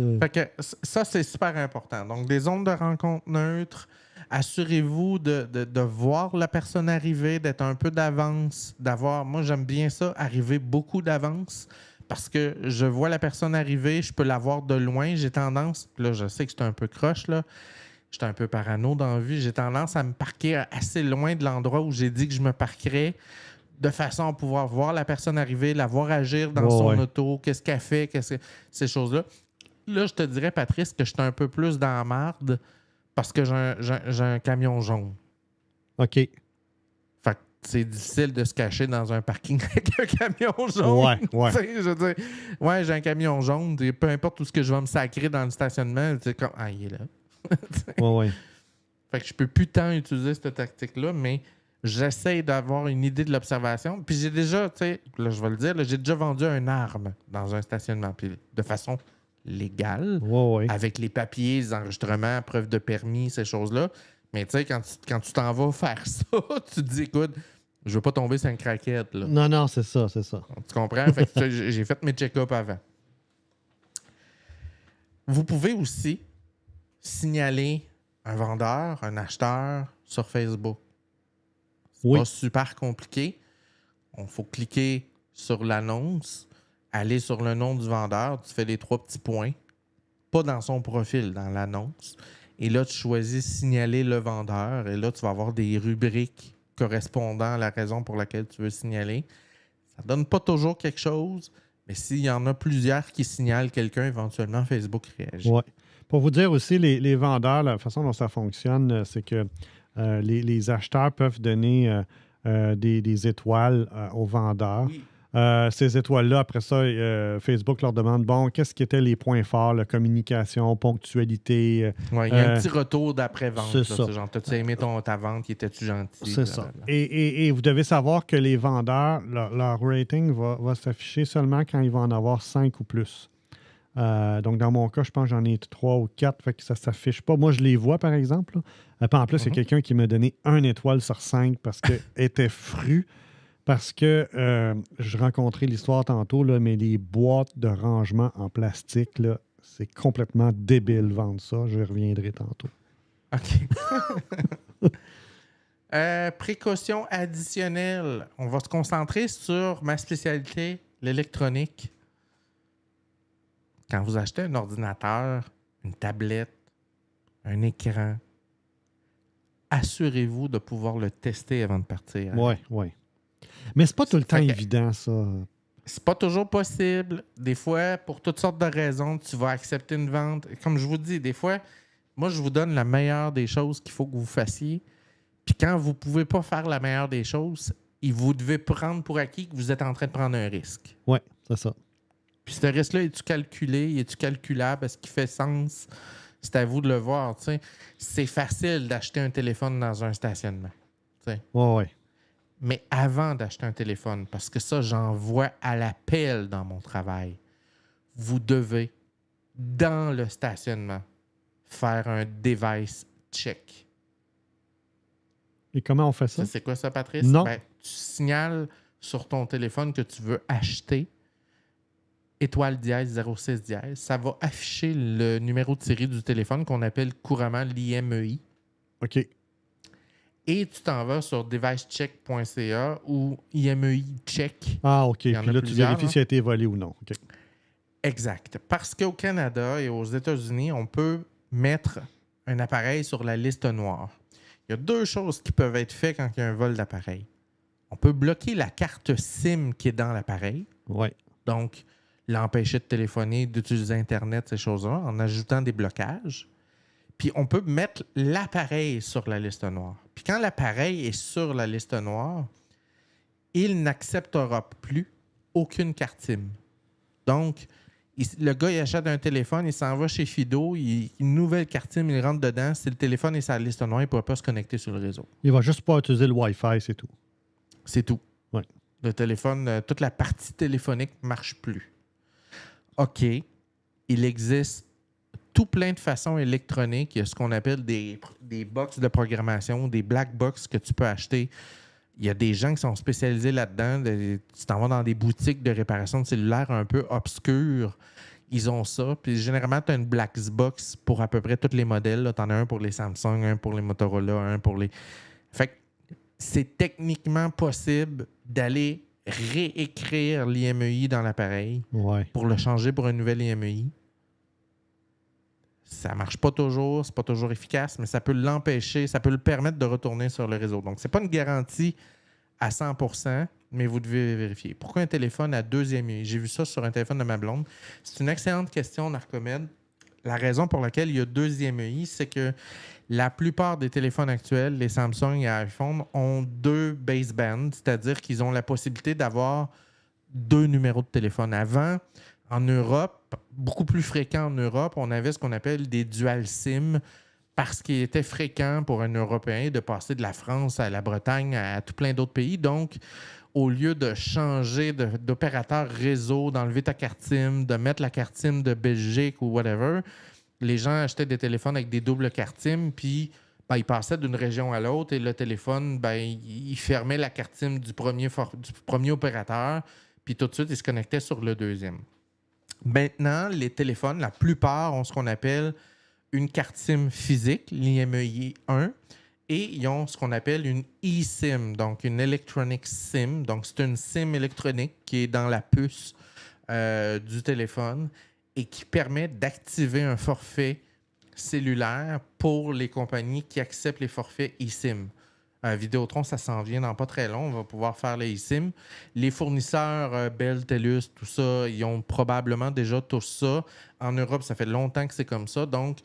Euh. Fait que ça, c'est super important. Donc, des zones de rencontre neutres. Assurez-vous de, de, voir la personne arriver, d'être un peu d'avance, d'avoir. Moi, j'aime bien ça, arriver beaucoup d'avance parce que je vois la personne arriver, je peux la voir de loin, j'ai tendance, là je sais que c'est un peu croche, là, j'étais un peu parano dans la vie, j'ai tendance à me parquer assez loin de l'endroit où j'ai dit que je me parquerais, de façon à pouvoir voir la personne arriver, la voir agir dans son auto, qu'est-ce qu'elle fait, ces choses-là. Là, je te dirais, Patrice, que je un peu plus dans la marde parce que j'ai un, un camion jaune. OK c'est difficile de se cacher dans un parking *laughs* avec un camion jaune. Ouais, *laughs* Je ouais, j'ai un camion jaune, peu importe tout ce que je vais me sacrer dans le stationnement, c'est comme, ah, il est là. *laughs* ouais, ouais. Fait que je peux plus tant utiliser cette tactique-là, mais j'essaie d'avoir une idée de l'observation. Puis j'ai déjà, tu sais, je vais le dire, j'ai déjà vendu une arme dans un stationnement, de façon légale, avec les papiers, les enregistrements, preuve de permis, ces choses-là. Mais tu sais, quand tu t'en vas faire ça, *laughs* tu te dis, écoute, je veux pas tomber sur une craquette. Là. Non, non, c'est ça, c'est ça. Tu comprends? j'ai fait mes check-up avant. Vous pouvez aussi signaler un vendeur, un acheteur sur Facebook. C'est pas super compliqué. On faut cliquer sur l'annonce, aller sur le nom du vendeur, tu fais les trois petits points, pas dans son profil, dans l'annonce. Et là, tu choisis signaler le vendeur. Et là, tu vas avoir des rubriques correspondant à la raison pour laquelle tu veux signaler. Ça ne donne pas toujours quelque chose, mais s'il y en a plusieurs qui signalent quelqu'un, éventuellement, Facebook réagit. Ouais. Pour vous dire aussi, les, vendeurs, la façon dont ça fonctionne, euh, c'est que euh, les, acheteurs peuvent donner euh, des, des, étoiles aux vendeurs. Oui. Euh, ces étoiles-là, après ça, euh, Facebook leur demande bon, qu'est-ce qui étaient les points forts, la communication, ponctualité. Euh, il y a un petit retour d'après-vente. C'est ça. tu aimé ta vente, était-tu gentil? C'est ça. Et, vous devez savoir que les vendeurs, leur, rating va, s'afficher seulement quand ils vont en avoir cinq ou plus. donc, dans mon cas, je pense que j'en ai trois ou quatre, fait que ça ne s'affiche pas. Moi, je les vois, par exemple. en plus, il y a mhm. quelqu'un qui m'a donné une étoile sur cinq parce qu'elle *laughs* était fru parce que euh, je rencontrais l'histoire tantôt, là, mais les boîtes de rangement en plastique, c'est complètement débile vendre ça. Je reviendrai tantôt. OK. *laughs* Euh, précaution additionnelle. On va se concentrer sur ma spécialité, l'électronique. Quand vous achetez un ordinateur, une tablette, un écran, assurez-vous de pouvoir le tester avant de partir. Oui, oui. Mais c'est pas tout le temps évident, ça. C'est pas toujours possible. Des fois, pour toutes sortes de raisons, tu vas accepter une vente. Comme je vous dis, des fois, moi, je vous donne la meilleure des choses qu'il faut que vous fassiez. Puis quand vous pouvez pas faire la meilleure des choses, vous devez prendre pour acquis que vous êtes en train de prendre un risque. Oui, c'est ça. Puis ce risque-là, est tu calculé? Est-tu calculable? Est-ce qu'il fait sens? C'est à vous de le voir. C'est facile d'acheter un téléphone dans un stationnement. Oui, oui. Ouais mais avant d'acheter un téléphone, parce que ça, j'en vois à l'appel dans mon travail, vous devez, dans le stationnement, faire un device check. Et comment on fait ça? C'est quoi ça, Patrice? Non. Ben, tu signales sur ton téléphone que tu veux acheter étoile dièse 06 dièse. Ça va afficher le numéro de série du téléphone qu'on appelle couramment l'IMEI. OK et tu t'en vas sur devicecheck.ca ou IMEI e check. Ah, OK. Puis là, tu vérifies hein. si ça a été volé ou non. Exact. Parce qu'au Canada et aux États-Unis, on peut mettre un appareil sur la liste noire. Il y a deux choses qui peuvent être faites quand il y a un vol d'appareil. On peut bloquer la carte SIM qui est dans l'appareil. Oui. Donc, l'empêcher de téléphoner, d'utiliser Internet, ces choses-là, en ajoutant des blocages. Puis on peut mettre l'appareil sur la liste noire quand l'appareil est sur la liste noire, il n'acceptera plus aucune carte SIM. Donc, le gars, il achète un téléphone, il s'en va chez Fido, il, une nouvelle carte SIM, il rentre dedans. Si le téléphone est sur la liste noire, il ne pourra pas se connecter sur le réseau. Il va juste pas utiliser le Wi-Fi, c'est tout. C'est tout. Ouais. Le téléphone, euh, toute la partie téléphonique ne marche plus. OK, il existe tout plein de façons électroniques. Il y a ce qu'on appelle des, des box de programmation, des black box que tu peux acheter. Il y a des gens qui sont spécialisés là-dedans. Tu t'en vas dans des boutiques de réparation de cellulaire un peu obscures. Ils ont ça. Puis généralement, tu as une black box pour à peu près tous les modèles. Tu en as un pour les Samsung, un pour les Motorola, un pour les. Fait que c'est techniquement possible d'aller réécrire l'IMEI dans l'appareil pour le changer pour un nouvel IMEI ça marche pas toujours, c'est pas toujours efficace, mais ça peut l'empêcher, ça peut le permettre de retourner sur le réseau. Donc, c'est pas une garantie à 100 mais vous devez vérifier. Pourquoi un téléphone à deuxième J'ai vu ça sur un téléphone de ma blonde. C'est une excellente question, Narcomède. La raison pour laquelle il y a deuxième EI, c'est que la plupart des téléphones actuels, les Samsung et iPhone, ont deux basebands, c'est-à-dire qu'ils ont la possibilité d'avoir deux numéros de téléphone. Avant, en Europe, beaucoup plus fréquent en Europe, on avait ce qu'on appelle des dual SIM parce qu'il était fréquent pour un Européen de passer de la France à la Bretagne, à tout plein d'autres pays. Donc, au lieu de changer d'opérateur réseau, d'enlever ta carte SIM, de mettre la carte SIM de Belgique ou whatever, les gens achetaient des téléphones avec des doubles cartes SIM, puis ben, ils passaient d'une région à l'autre et le téléphone, ben, il fermait la carte SIM du premier, du premier opérateur, puis tout de suite, il se connectait sur le deuxième. Maintenant, les téléphones, la plupart ont ce qu'on appelle une carte SIM physique, l'IMEI 1, et ils ont ce qu'on appelle une eSIM, donc une electronic SIM. Donc, c'est une SIM électronique qui est dans la puce euh, du téléphone et qui permet d'activer un forfait cellulaire pour les compagnies qui acceptent les forfaits eSIM. Vidéotron, ça s'en vient dans pas très long. On va pouvoir faire les sim Les fournisseurs, euh, Bell, TELUS, tout ça, ils ont probablement déjà tout ça. En Europe, ça fait longtemps que c'est comme ça. Donc,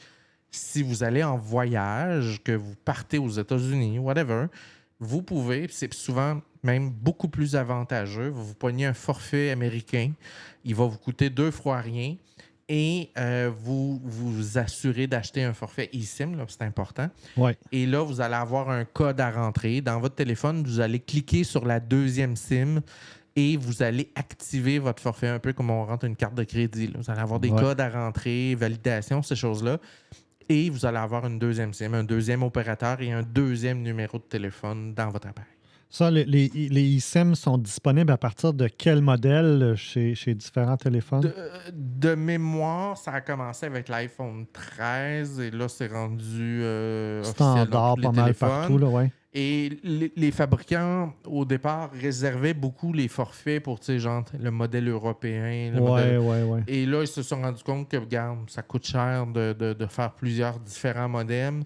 si vous allez en voyage, que vous partez aux États-Unis, whatever, vous pouvez, c'est souvent même beaucoup plus avantageux, vous vous pognez un forfait américain, il va vous coûter deux fois rien et euh, vous vous assurez d'acheter un forfait eSIM, c'est important. Et là, vous allez avoir un code à rentrer. Dans votre téléphone, vous allez cliquer sur la deuxième SIM et vous allez activer votre forfait un peu comme on rentre une carte de crédit. Vous allez avoir des codes à rentrer, validation, ces choses-là. Et vous allez avoir une deuxième SIM, un deuxième opérateur et un deuxième numéro de téléphone dans votre appareil. Ça, les, les, e sont disponibles à partir de quel modèle euh, chez, différents téléphones? Euh, de, mémoire, ça a commencé avec l'iPhone 13 et là, c'est rendu euh, standard pas mal partout. Et les, fabricants, au départ, réservaient beaucoup les forfaits pour le modèle européen. ouais, et là, ils se sont rendus compte que, regarde, ça coûte cher de, faire plusieurs différents modèles.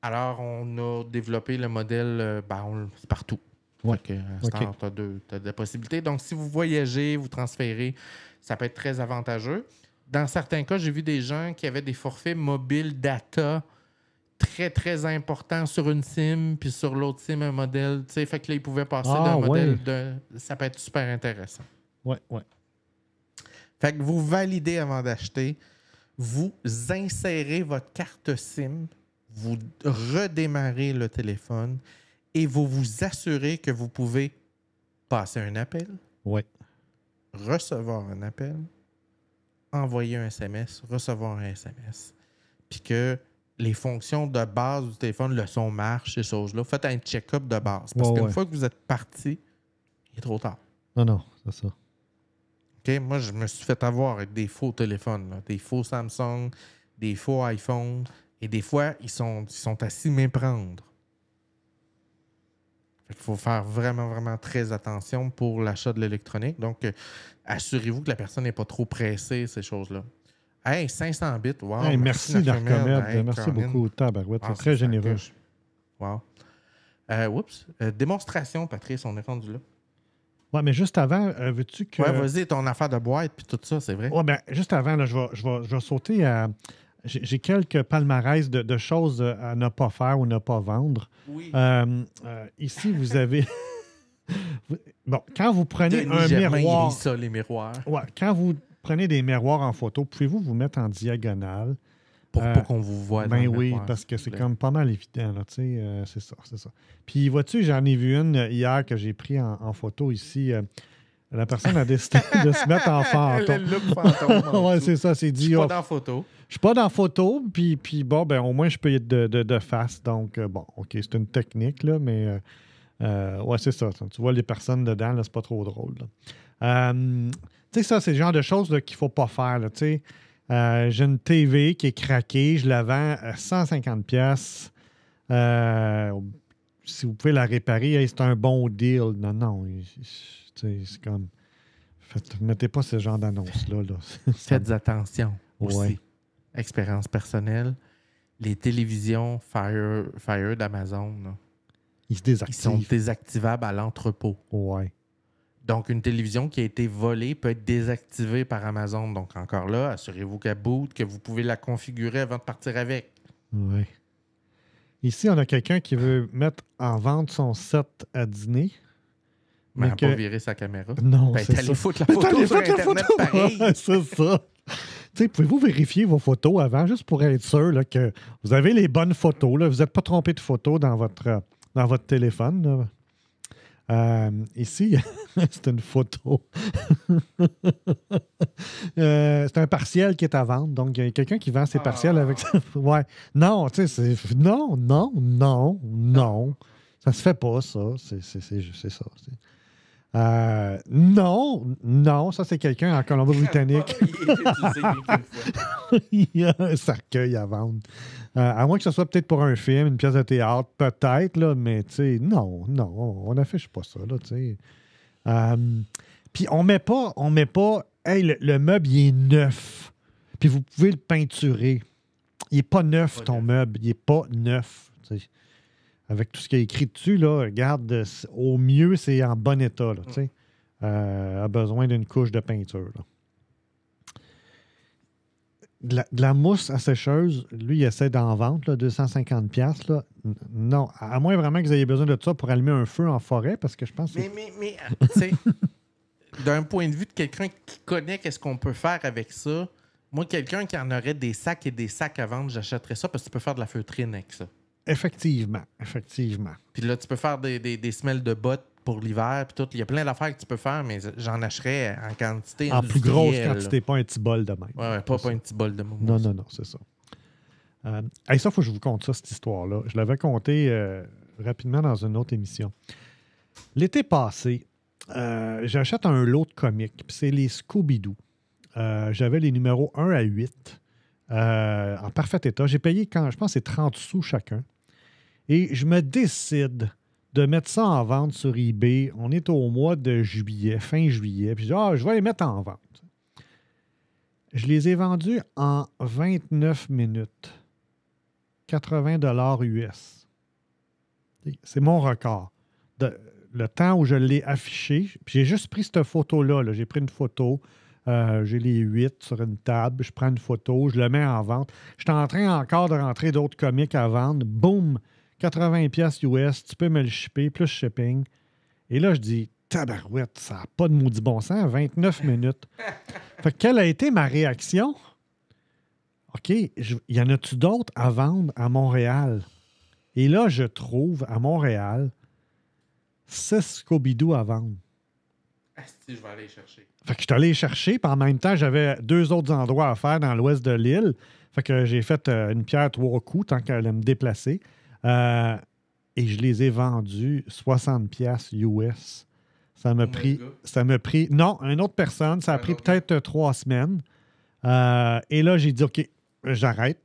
Alors, on a développé le modèle euh, ben, partout. Ouais. Donc, euh, tu as, deux possibilités. Donc, si vous voyagez, vous transférez, ça peut être très avantageux. Dans certains cas, j'ai vu des gens qui avaient des forfaits mobile data très, très importants sur une SIM, puis sur l'autre SIM, un modèle. Tu sais, fait que là, ils pouvaient passer ah, d'un modèle de. Ça peut être super intéressant. Ouais, ouais. Fait que vous validez avant d'acheter, vous insérez votre carte SIM, vous redémarrez le téléphone et vous vous assurez que vous pouvez passer un appel, recevoir un appel, envoyer un SMS, recevoir un SMS. Puis que les fonctions de base du téléphone, le son marche, ces choses-là, faites un check-up de base. Parce qu'une fois que vous êtes parti, il est trop tard. Non, non, c'est ça. moi, je me suis fait avoir avec des faux téléphones, des faux Samsung, des faux iPhone, et des fois, ils sont, ils sont à s'y méprendre. Il faut faire vraiment, vraiment très attention pour l'achat de l'électronique. Donc, euh, assurez-vous que la personne n'est pas trop pressée, ces choses-là. Hey, 500 bits, wow! merci, merci beaucoup, Tabarouette. c'est ah, très généreux. Wow. Euh, oups. Euh, démonstration, Patrice, on est rendu là. Ouais, mais juste avant, veux-tu que. Oui, vas-y, ton affaire de boîte puis tout ça, c'est vrai. Ouais, bien, juste avant, là, je, vais, je vais sauter à, j'ai quelques palmarès de, choses à ne pas faire ou ne pas vendre. Oui. Euh, euh, ici, vous *laughs* avez. *laughs* bon, quand vous prenez un miroir. Ça, les miroirs. Ouais, quand vous prenez des miroirs en photo, pouvez-vous vous mettre en diagonale? Pour pas euh, qu'on vous voit. Ben oui, parce que c'est comme pas mal évident, tu sais, c'est ça, c'est ça. Puis vois-tu, j'en ai vu une hier que j'ai pris en photo ici. La personne a décidé *laughs* de se mettre en fantôme. Le look ouais, c'est ça, c'est dit. suis oh, pas dans photo. Je suis pas dans photo, puis, puis bon, ben, au moins, je peux être de, face. Donc, euh, bon, OK, c'est une technique, là, mais euh, euh, ouais, c'est ça. Tu vois les personnes dedans, c'est pas trop drôle. tu sais, ça, c'est le genre de choses qu'il qu'il faut pas faire, tu sais. j'ai une TV qui est craquée, je la vends à 150 pièces. si vous pouvez la réparer, c'est un bon deal. Non, non. C'est comme. mettez pas ce genre d'annonce-là. *laughs* Faites attention aussi. Expérience personnelle. Les télévisions Fire, Fire d'Amazon, ils, sont désactivables à l'entrepôt. Ouais. Donc, une télévision qui a été volée peut être désactivée par Amazon. Donc, encore là, assurez-vous qu'elle boot, que vous pouvez la configurer avant de partir avec. Oui. Ici, on a quelqu'un qui veut mettre en vente son set à dîner. Mais, elle n'a pas viré sa caméra. Non, ben, c'est ça. foutre la photo sur Internet photo. *laughs* c'est ça. Pouvez-vous vérifier vos photos avant, juste pour être sûr que vous avez les bonnes photos. Là. Vous n'êtes pas trompé de photos dans votre, dans votre téléphone. Euh, ici, *laughs* c'est une photo. *laughs* Euh, c'est un partiel qui est à vendre. Donc, il y a quelqu'un qui vend ses ah. partiels avec ça. ouais. Non, tu sais, c'est. non, non, non, non. Ça se fait pas, ça. C'est ça. Euh, non, non, ça c'est quelqu'un en Colombie-Britannique. *laughs* *laughs* Il y a un cercueil à vendre. Euh, à moins que ce soit peut-être pour un film, une pièce de théâtre, peut-être, là, mais tu sais, non, non, on n'affiche pas ça, là, tu sais. Euh, puis on met pas, on met pas, hey, le, meuble, il est neuf. Puis vous pouvez le peinturer. Il n'est pas neuf, ton meuble. Il est pas neuf avec tout ce qui est écrit dessus, là, regarde, au mieux, c'est en bon état. Là, euh, a besoin d'une couche de peinture. De la, mousse à sécheuse, lui, il essaie d'en vendre, là, 250$. Là. Non, à moins vraiment que vous ayez besoin de ça pour allumer un feu en forêt, parce que je pense que. Mais, mais, mais ah, tu sais, *laughs* d'un point de vue de quelqu'un qui connaît qu'est-ce qu'on peut faire avec ça, moi, quelqu'un qui en aurait des sacs et des sacs à vendre, j'achèterais ça parce que tu peux faire de la feutrine avec ça. Effectivement, effectivement. Puis là, tu peux faire des, semelles de bottes pour l'hiver, puis tout. Il y a plein d'affaires que tu peux faire, mais j'en achèterais en quantité. En plus grosse quantité, pas un petit bol de même. Ouais, pas, un petit bol de même. Non, non, non, c'est ça. Euh, ça, il faut que je vous conte ça, cette histoire-là. Je l'avais compté euh, rapidement dans une autre émission. L'été passé, euh, j'achète un lot de comics, puis c'est les Scooby-Doo. J'avais les numéros 1 à 8 en parfait état. J'ai payé, quand je pense, c'est 30 sous chacun. Et je me décide de mettre ça en vente sur eBay. On est au mois de juillet, fin juillet. Puis je ah, je vais les mettre en vente. Je les ai vendus en 29 minutes. 80 dollars US. C'est mon record. le temps où je l'ai affiché, j'ai juste pris cette photo-là. j'ai pris une photo. Euh, j'ai les 8 sur une table. Je prends une photo, je le mets en vente. Je suis en train encore de rentrer d'autres comics à vendre. Boum! 80$ US, tu peux me le shipper, plus shipping. Et là, je dis, tabarouette, ça n'a pas de maudit bon sens, 29 *laughs* minutes. fait quelle a été ma réaction? OK, il y en a-tu d'autres à vendre à Montréal? Et là, je trouve à Montréal 6 Scooby-Doo à vendre. Asti, je vais aller chercher. Fait que je suis allé chercher, puis en même temps, j'avais deux autres endroits à faire dans l'ouest de l'île. Fait que j'ai fait euh, une pierre trois coups tant qu'elle allait me déplacer. Euh, et je les ai vendus 60$ US. Ça m'a oh pris, ça m'a pris, non, une autre personne, ça a pris peut-être euh, trois semaines. Euh, et là, j'ai dit, OK, j'arrête.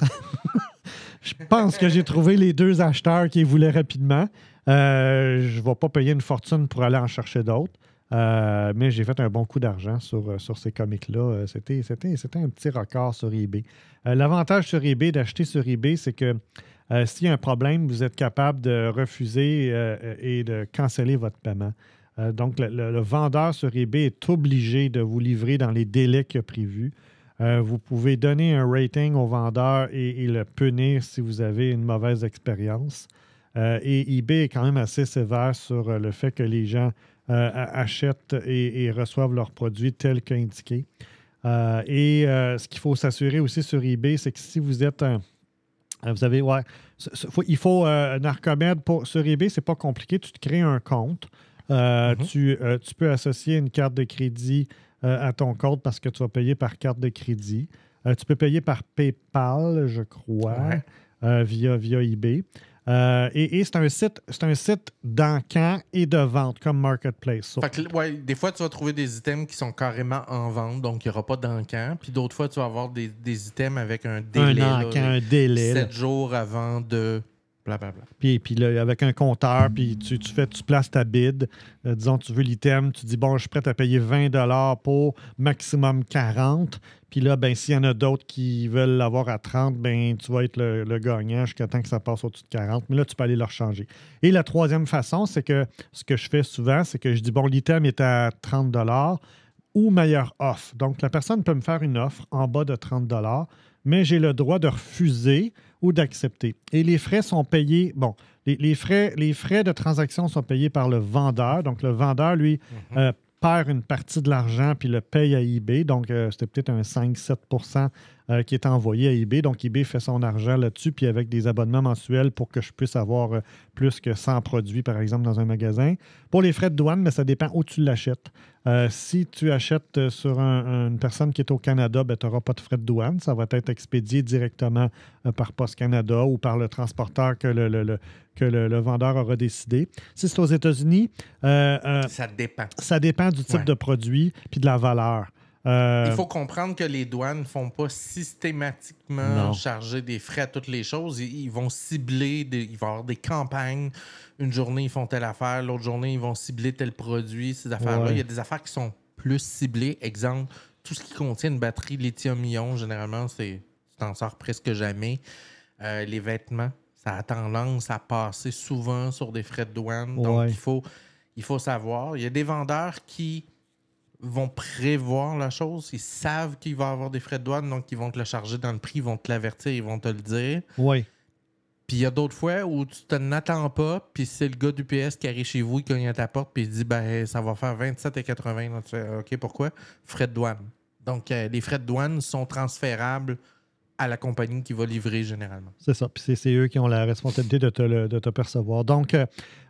*laughs* je pense que j'ai trouvé les deux acheteurs qui voulaient rapidement. je ne vais pas payer une fortune pour aller en chercher d'autres. mais j'ai fait un bon coup d'argent sur, sur ces comics-là. C'était un petit record sur eBay. L'avantage sur eBay, d'acheter sur eBay, c'est que euh, s'il y a un problème, vous êtes capable de refuser euh, euh, et de canceller votre paiement. donc, le, vendeur sur eBay est obligé de vous livrer dans les délais qu'il a prévus. vous pouvez donner un rating au vendeur et, le punir si vous avez une mauvaise expérience. et eBay est quand même assez sévère sur le fait que les gens achètent et, reçoivent leurs produits tels qu'indiqués. et ce qu'il faut s'assurer aussi sur eBay, c'est que si vous êtes un, euh, vous avez, ouais. il faut euh, un arcomède. pour, sur eBay, c'est pas compliqué. Tu te crées un compte. Euh, mhm. tu, peux associer une carte de crédit à ton compte parce que tu vas payer par carte de crédit. tu peux payer par PayPal, je crois, via, via eBay. Euh, et, c'est un site, c'est un site et de vente comme marketplace. des fois, tu vas trouver des items qui sont carrément en vente, donc il n'y aura pas d'encan. Puis d'autres fois, tu vas avoir des, items avec un délai. Un un délai. Sept jours avant de Bla, Puis, là, avec un compteur, puis tu, fais, tu places ta bid. Euh, disons, tu veux l'item, tu dis, bon, je suis prêt à payer 20 pour maximum 40. Puis là, ben, s'il y en a d'autres qui veulent l'avoir à 30, ben, tu vas être le, gagnant jusqu'à temps que ça passe au-dessus de 40. Mais là, tu peux aller leur changer. Et la troisième façon, c'est que ce que je fais souvent, c'est que je dis, bon, l'item est à 30 ou meilleure offre. Donc, la personne peut me faire une offre en bas de 30 mais j'ai le droit de refuser ou d'accepter. Et les frais sont payés, bon, les, frais, les frais de transaction sont payés par le vendeur. Donc, le vendeur, lui, mhm. euh, perd une partie de l'argent puis le paye à eBay. Donc, euh, c'était peut-être un 5-7 euh, qui est envoyé à eBay. Donc, eBay fait son argent là-dessus, puis avec des abonnements mensuels pour que je puisse avoir plus que 100 produits, par exemple, dans un magasin. Pour les frais de douane, mais ça dépend où tu l'achètes. Euh, si tu achètes euh, sur une personne qui est au Canada, ben, tu n'auras pas de frais de douane. Ça va être expédié directement euh, par Post Canada ou par le transporteur que le, vendeur aura décidé. Si c'est aux États-Unis, ça dépend. du type de produit puis de la valeur. Euh, il faut comprendre que les douanes ne font pas systématiquement charger des frais à toutes les choses. Ils, vont cibler, des, va y avoir des campagnes. Une journée, ils font telle affaire. L'autre journée, ils vont cibler tel produit. Ces affaires-là, il y a des affaires qui sont plus ciblées. Exemple, tout ce qui contient une batterie lithium-ion, généralement, c'est tu t'en sors presque jamais. Euh, les vêtements, ça a tendance à passer souvent sur des frais de douane. Donc, il faut, il faut savoir. Il y a des vendeurs qui vont prévoir la chose. Ils savent qu'il va y avoir des frais de douane, donc ils vont te le charger dans le prix, ils vont te l'avertir, ils vont te le dire. Oui. Puis il y a d'autres fois où tu t'en attends pas, puis c'est le gars du PS qui arrive chez vous, il cogne à ta porte, puis il dit ben ça va faire 27,80. Tu fais OK, pourquoi Frais de douane. Donc euh, les frais de douane sont transférables à la compagnie qui va livrer généralement. C'est ça. Puis c'est eux qui ont la responsabilité de te, de te percevoir. Donc, euh,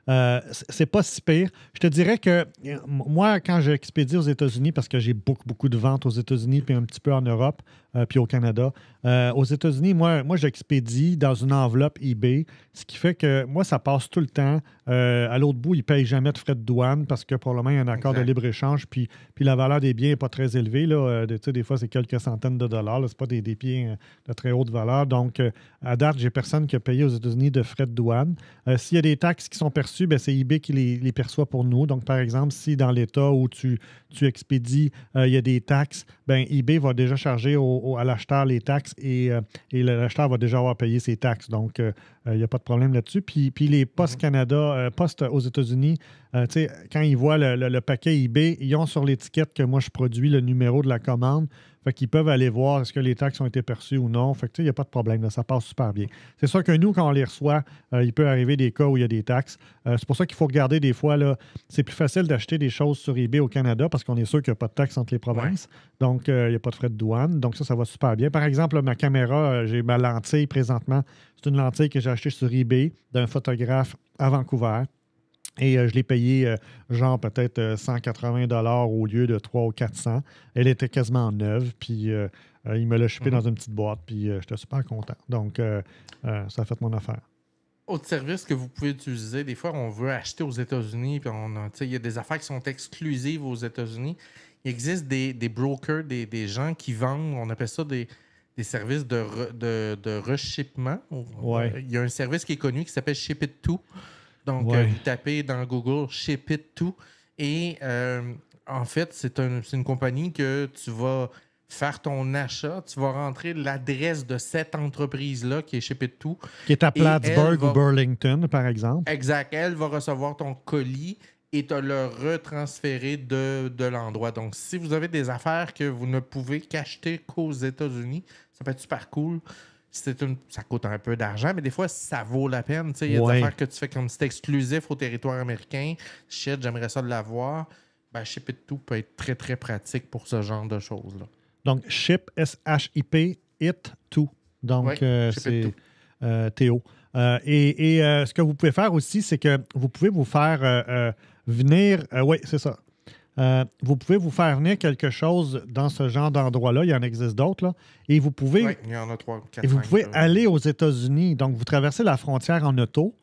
euh, ce c'est pas si pire. Je te dirais que moi, quand j'expédie aux États-Unis, parce que j'ai beaucoup, beaucoup de ventes aux États-Unis, puis un petit peu en Europe, euh, puis au Canada, euh, aux États-Unis, moi, moi j'expédie dans une enveloppe eBay, ce qui fait que moi, ça passe tout le temps. à l'autre bout, ils ne payent jamais de frais de douane parce que pour le moment, il y a un accord de libre-échange, puis, puis la valeur des biens n'est pas très élevée. Là. des fois, c'est quelques centaines de dollars. Ce pas des, des biens de très haute valeur. Donc, à date, j'ai personne qui a payé aux États-Unis de frais de douane. S'il y a des taxes qui sont perçues, ben, c'est eBay qui les, perçoit pour nous. Donc, par exemple, si dans l'État où tu, expédies, euh, il y a des taxes, ben, eBay va déjà charger à l'acheteur les taxes euh, et, l'acheteur va déjà avoir payé ses taxes. Donc, euh, il n'y a pas de problème là-dessus. Puis, les mhm. postes Canada, postes aux États-Unis, quand ils voient le, le paquet eBay, ils ont sur l'étiquette que moi je produis le numéro de la commande. Fait qu'ils peuvent aller voir est-ce que les taxes ont été perçues ou non. Fait que, il n'y a pas de problème. ça passe super bien. C'est sûr que nous, quand on les reçoit, euh, il peut arriver des cas où il y a des taxes. Euh, c'est pour ça qu'il faut regarder des fois, là, c'est plus facile d'acheter des choses sur eBay au Canada parce qu'on est sûr qu'il n'y a pas de taxes entre les provinces. Donc, euh, il n'y a pas de frais de douane. Donc, ça, ça va super bien. Par exemple, ma caméra, j'ai ma lentille présentement. C'est une lentille que j'ai achetée sur eBay d'un photographe à Vancouver. Et euh, je l'ai payé, euh, genre, peut-être 180 euh, 180 au lieu de 300 ou 400. Elle était quasiment neuve, puis il me l'a chupé mhm. dans une petite boîte, puis j'étais super content. Donc, ça a fait mon affaire. Autre service que vous pouvez utiliser, des fois, on veut acheter aux États-Unis, puis il y a des affaires qui sont exclusives aux États-Unis. Il existe des, brokers, des, gens qui vendent, on appelle ça des, services de, re, Il y a un service qui est connu qui s'appelle Ship It To. Donc, euh, vous tapez dans Google Ship It Et euh, en fait, c'est une compagnie que tu vas faire ton achat, tu vas rentrer l'adresse de cette entreprise-là qui est Ship It Qui est à Plattsburgh ou Burlington, par exemple. Exact. Elle va recevoir ton colis et te le retransférer de, de l'endroit. Donc, si vous avez des affaires que vous ne pouvez qu'acheter qu'aux États-Unis, ça peut être super cool ça coûte un peu d'argent, mais des fois, ça vaut la peine. Il y a des affaires que tu fais comme c'est exclusif au territoire américain. Shit, j'aimerais ça de l'avoir. Ben, Ship It Tout peut être très, très pratique pour ce genre de choses-là. Donc, Ship, euh, S-H-I-P, It Tout. Donc, c'est Théo. Euh, euh, et, et ce que vous pouvez faire aussi, c'est que vous pouvez vous faire venir. oui, c'est ça. Euh, vous pouvez vous faire venir quelque chose dans ce genre d'endroit-là. Il y en existe d'autres. et vous pouvez, et vous pouvez aller aux États-Unis. Donc, vous traversez la frontière en auto.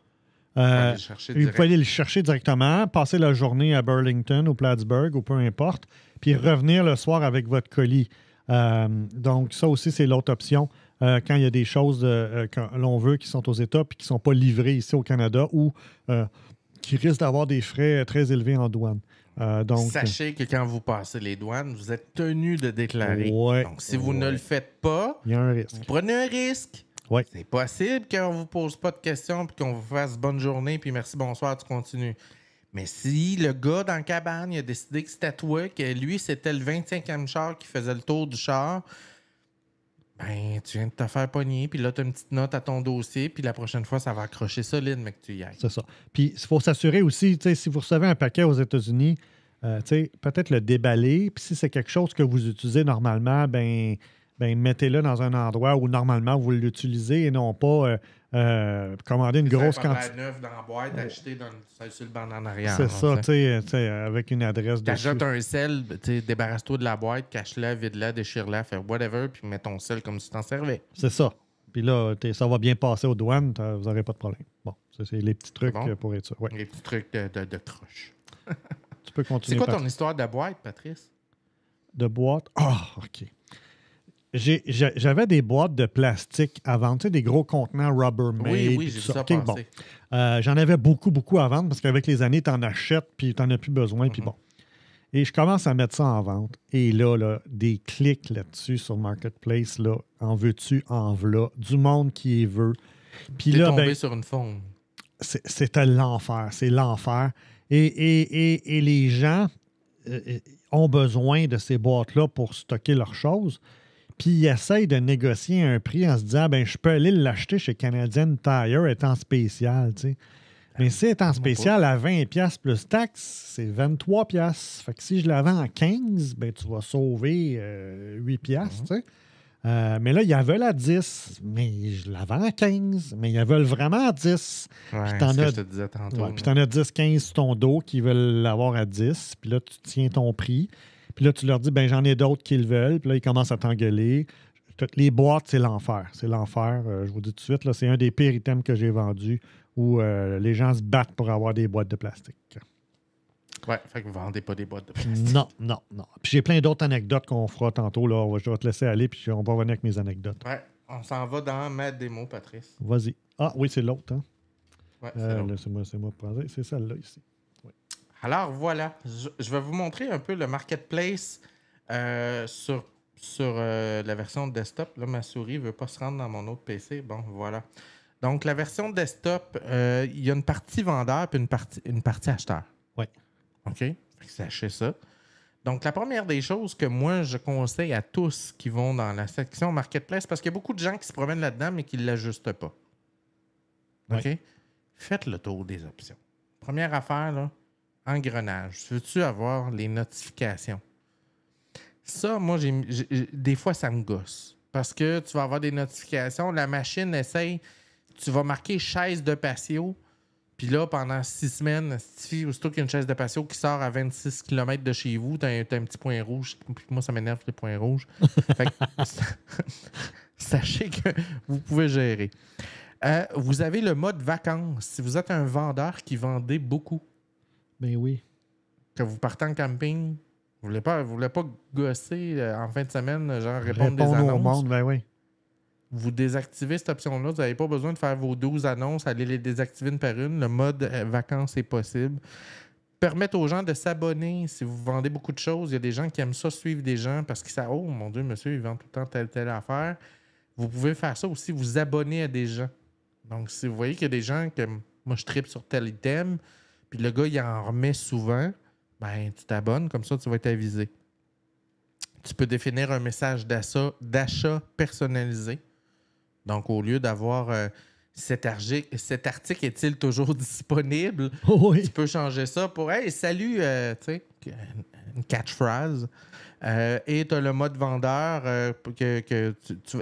Euh, vous, pouvez aller le chercher directement, passer la journée à Burlington ou Plattsburgh ou peu importe, puis revenir le soir avec votre colis. Euh, donc, ça aussi, c'est l'autre option. Euh, quand il y a des choses que l'on veut qui sont aux États puis qui ne sont pas livrées ici au Canada ou qui risque d'avoir des frais très élevés en douane. Euh, donc, Sachez que quand vous passez les douanes, vous êtes tenu de déclarer. donc, si vous ne le faites pas, vous prenez un risque. C'est possible qu'on ne vous pose pas de questions puis qu'on vous fasse bonne journée puis merci, bonsoir, tu continues. Mais si le gars dans la cabane a décidé que c'était toi, que lui, c'était le 25e char qui faisait le tour du char, ben, tu viens de te faire pogner, puis là, tu as une petite note à ton dossier, puis la prochaine fois, ça va accrocher solide, mais que tu y ailles. C'est ça. Puis, il faut s'assurer aussi, si vous recevez un paquet aux États-Unis, euh, sais peut-être le déballer, puis si c'est quelque chose que vous utilisez normalement, ben, ben mettez-le dans un endroit où normalement vous l'utilisez et non pas. Euh, euh, commander une grosse quantité. dans la boîte, euh, dans, sur le banc en arrière. C'est hein, ça, tu sais, avec une adresse de. T'achètes un sel, débarrasse-toi de la boîte, cache-la, vide-la, déchire-la, fais whatever, puis mets ton sel comme si t'en servais. C'est ça. Puis là, ça va bien passer aux douanes, vous n'aurez pas de problème. Bon, c'est les petits trucs euh, pour être sûr. Les petits trucs de, crush tu peux *laughs* continuer. C'est quoi ton histoire de boîte, Patrice? De boîte? Ah, OK. J'avais des boîtes de plastique à vendre, tu sais, des gros contenants rubber Oui, oui, bon. Euh, j'en avais beaucoup, beaucoup à vendre parce qu'avec les années, tu en achètes puis tu n'en as plus besoin. Puis mhm. bon. Et je commence à mettre ça en vente. Et là, des clics là-dessus sur Marketplace, là, en veux-tu, en v'là, du monde qui y veut. Puis là, tombé ben, sur une faune. C'était l'enfer, c'est l'enfer. Et, les gens euh, euh, ont besoin de ces boîtes-là pour stocker leurs choses puis il essaye de négocier un prix en se disant ben je peux aller l'acheter chez Canadian Tire étant spécial, tu sais. Ah, mais si étant en spécial à 20$ plus taxes, c'est 23$. Fait que si je la vends à 15$, ben, tu vas sauver 8$. Euh, mhm. euh, mais là, ils la veulent à 10, mais je la vends à 15, mais ils la veulent vraiment à 10. puis t'en as, as 10, 15 sur ton dos qui veulent l'avoir à 10, puis là, tu tiens ton prix. Puis là, tu leur dis, ben j'en ai d'autres qu'ils veulent. Puis là, ils commencent à t'engueuler. Les boîtes, c'est l'enfer. C'est l'enfer. Euh, je vous dis tout de suite, là, c'est un des pires items que j'ai vendus où euh, les gens se battent pour avoir des boîtes de plastique. Ouais, fait que vous vendez pas des boîtes de plastique. Non, non, non. Puis j'ai plein d'autres anecdotes qu'on fera tantôt. Là. je vais te laisser aller, puis on va revenir avec mes anecdotes. Ouais, on s'en va dans ma démo, Patrice. Vas-y. Ah oui, c'est l'autre, hein? Ouais, c'est euh, moi, C'est celle-là ici. Alors voilà, je, vais vous montrer un peu le marketplace euh, sur, euh, la version desktop. Là, ma souris ne veut pas se rendre dans mon autre PC. Bon, voilà. Donc, la version desktop, euh, il y a une partie vendeur et une partie, une partie acheteur. Oui. OK? Sachez ça. Donc, la première des choses que moi, je conseille à tous qui vont dans la section marketplace, parce qu'il y a beaucoup de gens qui se promènent là-dedans, mais qui ne l'ajustent pas. OK? Faites le tour des options. Première affaire, là, engrenage, veux-tu avoir les notifications? Ça, moi, des fois, ça me gosse. Parce que tu vas avoir des notifications, la machine essaye, tu vas marquer chaise de patio, puis là, pendant six semaines, si, aussitôt qu'il y une chaise de patio qui sort à 26 km de chez vous, tu as, un petit point rouge. Moi, ça m'énerve les points rouges. *laughs* sachez que vous pouvez gérer. Euh, vous avez le mode vacances. Si vous êtes un vendeur qui vendait beaucoup, ben oui. Que vous partez en camping, vous voulez voulez pas gosser euh, en fin de semaine, genre répondre, des annonces. monde, ben oui. Vous désactivez cette option-là. Vous n'avez pas besoin de faire vos 12 annonces, allez les désactiver une par une. Le mode euh, vacances est possible. Permettre aux gens de s'abonner si vous vendez beaucoup de choses. Il y a des gens qui aiment ça, suivre des gens parce qu'ils savent, oh mon Dieu, monsieur, il vend tout le temps telle, telle affaire. Vous pouvez faire ça aussi, vous abonner à des gens. Donc, si vous voyez qu'il y a des gens que moi je tripe sur tel item, puis le gars, il en remet souvent, ben, tu t'abonnes, comme ça, tu vas être avisé. Tu peux définir un message d'achat personnalisé. Donc, au lieu d'avoir euh, cet, article est-il toujours *laughs* disponible, tu peux changer ça pour Hey, salut, euh, tu sais, une catchphrase. phrase euh, et tu as le mode vendeur que,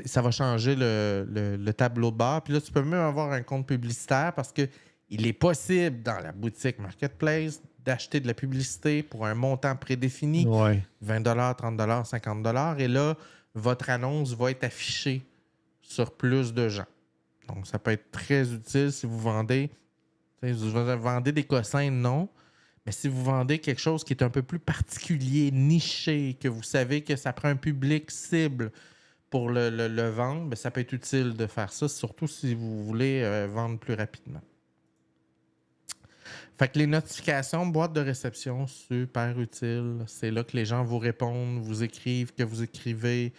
ça va changer le tableau de bord. Puis là, tu peux même avoir un compte publicitaire parce que il est possible dans la boutique Marketplace d'acheter de la publicité pour un montant prédéfini, 20 30 50 et là, votre annonce va être affichée sur plus de gens. Donc, ça peut être très utile si vous vendez, vous vendez des cossins, non, mais si vous vendez quelque chose qui est un peu plus particulier, niché, que vous savez que ça prend un public cible pour le, le, vendre, ben, ça peut être utile de faire ça, surtout si vous voulez euh, vendre plus rapidement. Fait que les notifications, boîte de réception, super utile. C'est là que les gens vous répondent, vous écrivent, que vous écrivez,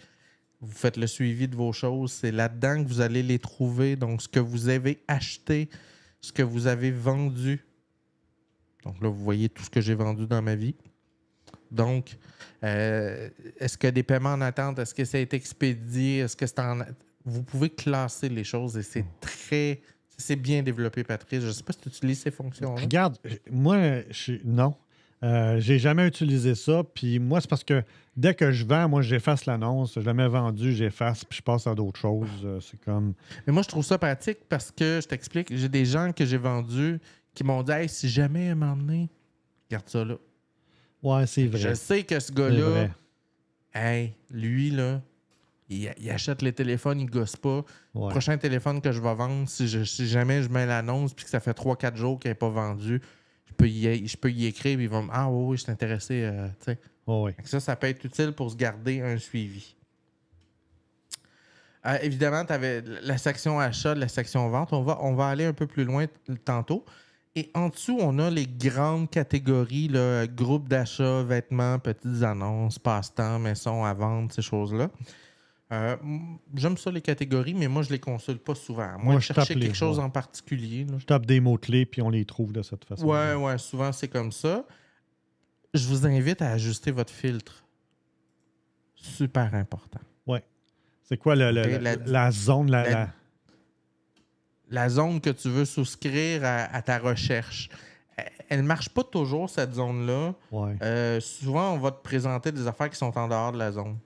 vous faites le suivi de vos choses. C'est là-dedans que vous allez les trouver. Donc, ce que vous avez acheté, ce que vous avez vendu. Donc là, vous voyez tout ce que j'ai vendu dans ma vie. Donc, euh, est-ce que des paiements en attente, est-ce que ça a été expédié, est-ce que c'est en... Vous pouvez classer les choses et c'est très c'est bien développé, Patrice. Je ne sais pas si tu utilises ces fonctions-là. Regarde, moi, non. Euh, j'ai jamais utilisé ça. Puis moi, c'est parce que dès que je vends, moi, j'efface l'annonce. Je l'ai jamais vendu, j'efface, puis je passe à d'autres choses. Euh, c'est comme. Mais moi, je trouve ça pratique parce que, je t'explique, j'ai des gens que j'ai vendus qui m'ont dit hey, si jamais il un regarde ça là. Ouais, c'est vrai. Je sais que ce gars-là, hey, lui, là, il, il, achète les téléphones, il gosse pas. Prochain téléphone que je vais vendre, si, jamais je mets l'annonce puis que ça fait 3-4 jours qu'elle n'est pas vendue, je peux y, écrire et ils vont me Ah oui, je suis intéressé. Euh, ça, ça peut être utile pour se garder un suivi. Euh, évidemment, tu avais la section achat, la section vente. On va, on va aller un peu plus loin tantôt. Et en dessous, on a les grandes catégories, le groupe d'achat, vêtements, petites annonces, passe-temps, maisons à vendre, ces choses-là. Euh, j'aime ça les catégories, mais moi, je les consulte pas souvent. Moi, je cherchais quelque chose en particulier. Je tape des mots-clés, puis on les trouve de cette façon. Ouais, ouais, souvent, c'est comme ça. Je vous invite à ajuster votre filtre. Super important. Ouais. C'est quoi la, zone, la, zone que tu veux souscrire à, ta recherche? elle marche pas toujours, cette zone-là. Euh, souvent, on va te présenter des affaires qui sont en dehors de la zone.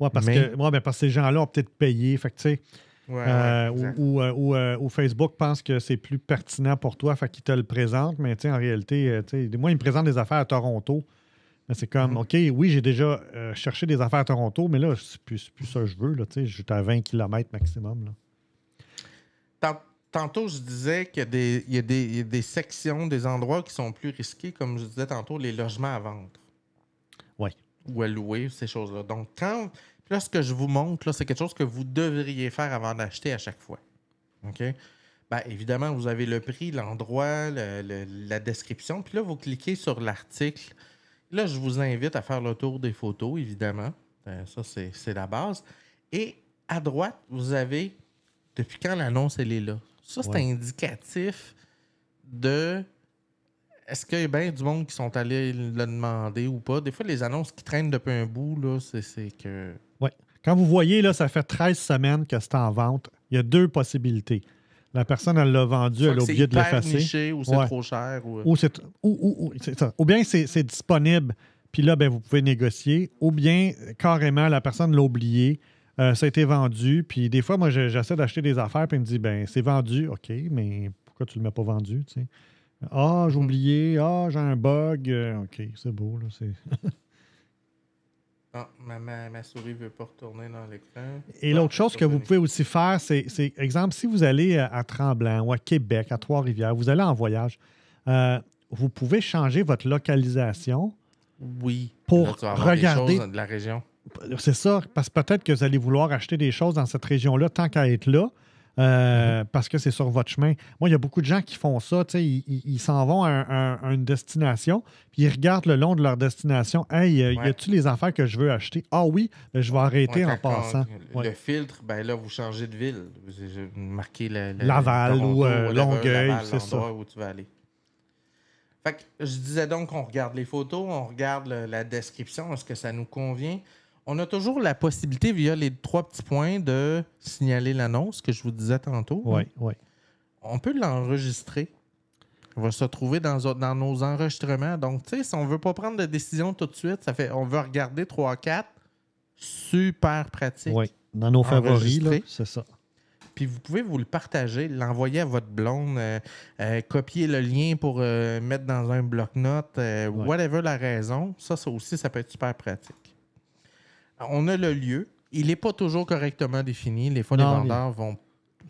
Oui, ben, parce, que, ces gens-là ont peut-être payé. Fait ou, Facebook pense que c'est plus pertinent pour toi, fait qu'il te le présente, mais en réalité, euh, moi, il me présente des affaires à Toronto. C'est comme, mm. OK, oui, j'ai déjà euh, cherché des affaires à Toronto, mais là, c'est plus, plus ça que je veux. Là, je suis à 20 km maximum. Tantôt, je disais qu'il y, y, a des sections, des endroits qui sont plus risqués, comme je disais tantôt, les logements à vendre. Oui ou à louer, ces choses-là. Donc, quand, là, ce que je vous montre, c'est quelque chose que vous devriez faire avant d'acheter à chaque fois. OK? Bien, évidemment, vous avez le prix, l'endroit, la description. Puis là, vous cliquez sur l'article. Là, je vous invite à faire le tour des photos, évidemment. Euh, ça, c'est la base. Et à droite, vous avez depuis quand l'annonce, elle est là. Ça, c'est indicatif de est-ce qu'il y a bien du monde qui sont allés le demander ou pas? Des fois, les annonces qui traînent depuis un bout, là, c'est, que. Oui. Quand vous voyez, là, ça fait 13 semaines que c'est en vente. Il y a deux possibilités. La personne, elle l'a vendu, elle a oublié de l'effacer. Ou c'est trop cher. Ou, euh. ou c'est, ou, ou, ou bien c'est, disponible, puis là, ben, vous pouvez négocier. Ou bien, carrément, la personne l'a oublié. Euh, ça a été vendu. Puis des fois, moi, j'essaie d'acheter des affaires, puis il me dit, ben c'est vendu, OK, mais pourquoi tu ne l'as pas vendu? Ah, j'ai oublié. Ah, j'ai un bug. OK, c'est beau, ah, ma, souris ne veut pas retourner dans l'écran. Et l'autre ah, chose que vous pouvez aussi faire, c'est, exemple, si vous allez euh, à Tremblant ou à Québec, à Trois-Rivières, vous allez en voyage, euh, vous pouvez changer votre localisation. Oui. Pour regarder. la région. C'est ça, parce que peut-être que vous allez vouloir acheter des choses dans cette région-là tant qu'à être là. Euh, parce que c'est sur votre chemin. Moi, il y a beaucoup de gens qui font ça. Ils s'en vont à, une destination, puis ils regardent le long de leur destination. Hey, euh, y a-tu les affaires que je veux acheter? Ah oui, ben, je vais arrêter en passant. Le, filtre, ben là, vous changez de ville. Vous marquez le, Laval ou euh, Longueuil, c'est ça. où tu aller. je disais donc qu'on regarde les photos, on regarde la description, est-ce que ça nous convient? On a toujours la possibilité, via les trois petits points, de signaler l'annonce que je vous disais tantôt. Oui, hein? oui. On peut l'enregistrer. On va se trouver dans, dans nos enregistrements. Donc, tu sais, si on ne veut pas prendre de décision tout de suite, ça fait on veut regarder 3 quatre, Super pratique. Oui, dans nos favoris, c'est ça. Puis vous pouvez vous le partager, l'envoyer à votre blonde, euh, euh, copier le lien pour euh, mettre dans un bloc-notes, whatever la raison. Ça, ça aussi, ça peut être super pratique on a le lieu. Il n'est pas toujours correctement défini. Les fois, les vendeurs vont.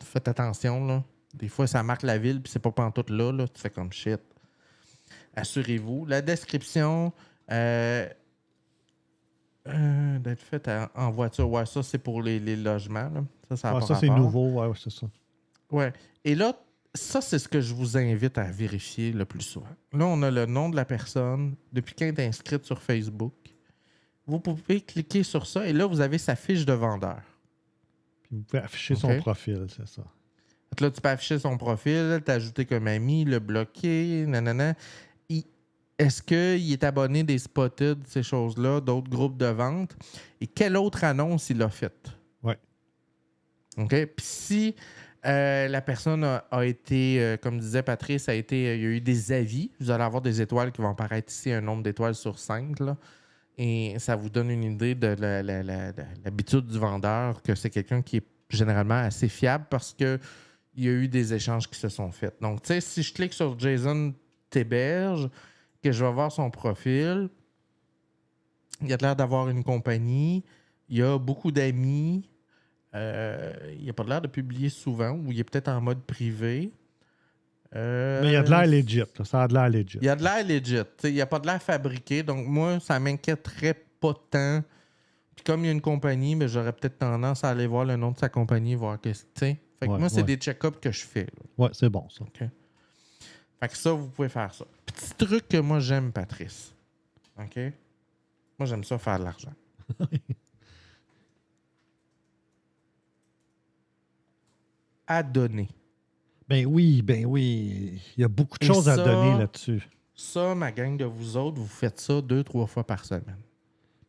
Faites attention, là. Des fois, ça marque la ville, puis c'est pas pantoute là, là. Tu fais comme shit. Assurez-vous. La description euh, euh, d'être faite en voiture. Ouais, ça, c'est pour les, logements. Là. Ça, ça, ouais, ça c'est nouveau. Ouais, c'est ça. Ouais. Et là, ça, c'est ce que je vous invite à vérifier le plus souvent. Là, on a le nom de la personne, depuis qu'elle est inscrite sur Facebook vous pouvez cliquer sur ça et là, vous avez sa fiche de vendeur. Puis vous pouvez afficher son profil, c'est ça. là, tu peux afficher son profil, t'ajouter comme ami, le bloquer, nanana. Est-ce qu'il est abonné des Spotted, ces choses-là, d'autres groupes de vente? Et quelle autre annonce il a faite? Oui. OK? Puis si euh, la personne a, été, euh, comme disait Patrice, a été, euh, il y a eu des avis. Vous allez avoir des étoiles qui vont apparaître ici, un nombre d'étoiles sur cinq. Là. Et ça vous donne une idée de l'habitude du vendeur, que c'est quelqu'un qui est généralement assez fiable parce que il y a eu des échanges qui se sont faits. Donc, tu sais, si je clique sur Jason Téberge que je vais voir son profil, il a l'air d'avoir une compagnie, il a beaucoup d'amis, euh, il n'a pas l'air de publier souvent, ou il est peut-être en mode privé. Euh, mais il y a de l'air legit. Ça a de l'air legit. Il y a de l'air legit. Il n'y a pas de l'air fabriqué. Donc, moi, ça m'inquièterait pas tant. Puis, comme il y a une compagnie, mais ben, j'aurais peut-être tendance à aller voir le nom de sa compagnie, voir que c'est. Fait que moi, c'est des check-ups que je fais. Ouais, c'est bon, ça. Fait que ça, vous pouvez faire ça. Petit truc que moi, j'aime, Patrice. OK? Moi, j'aime ça faire de l'argent. *laughs* à donner. Ben oui, ben oui. Il y a beaucoup de choses à donner là-dessus. Ça, ma gang de vous autres, vous faites ça deux, trois fois par semaine.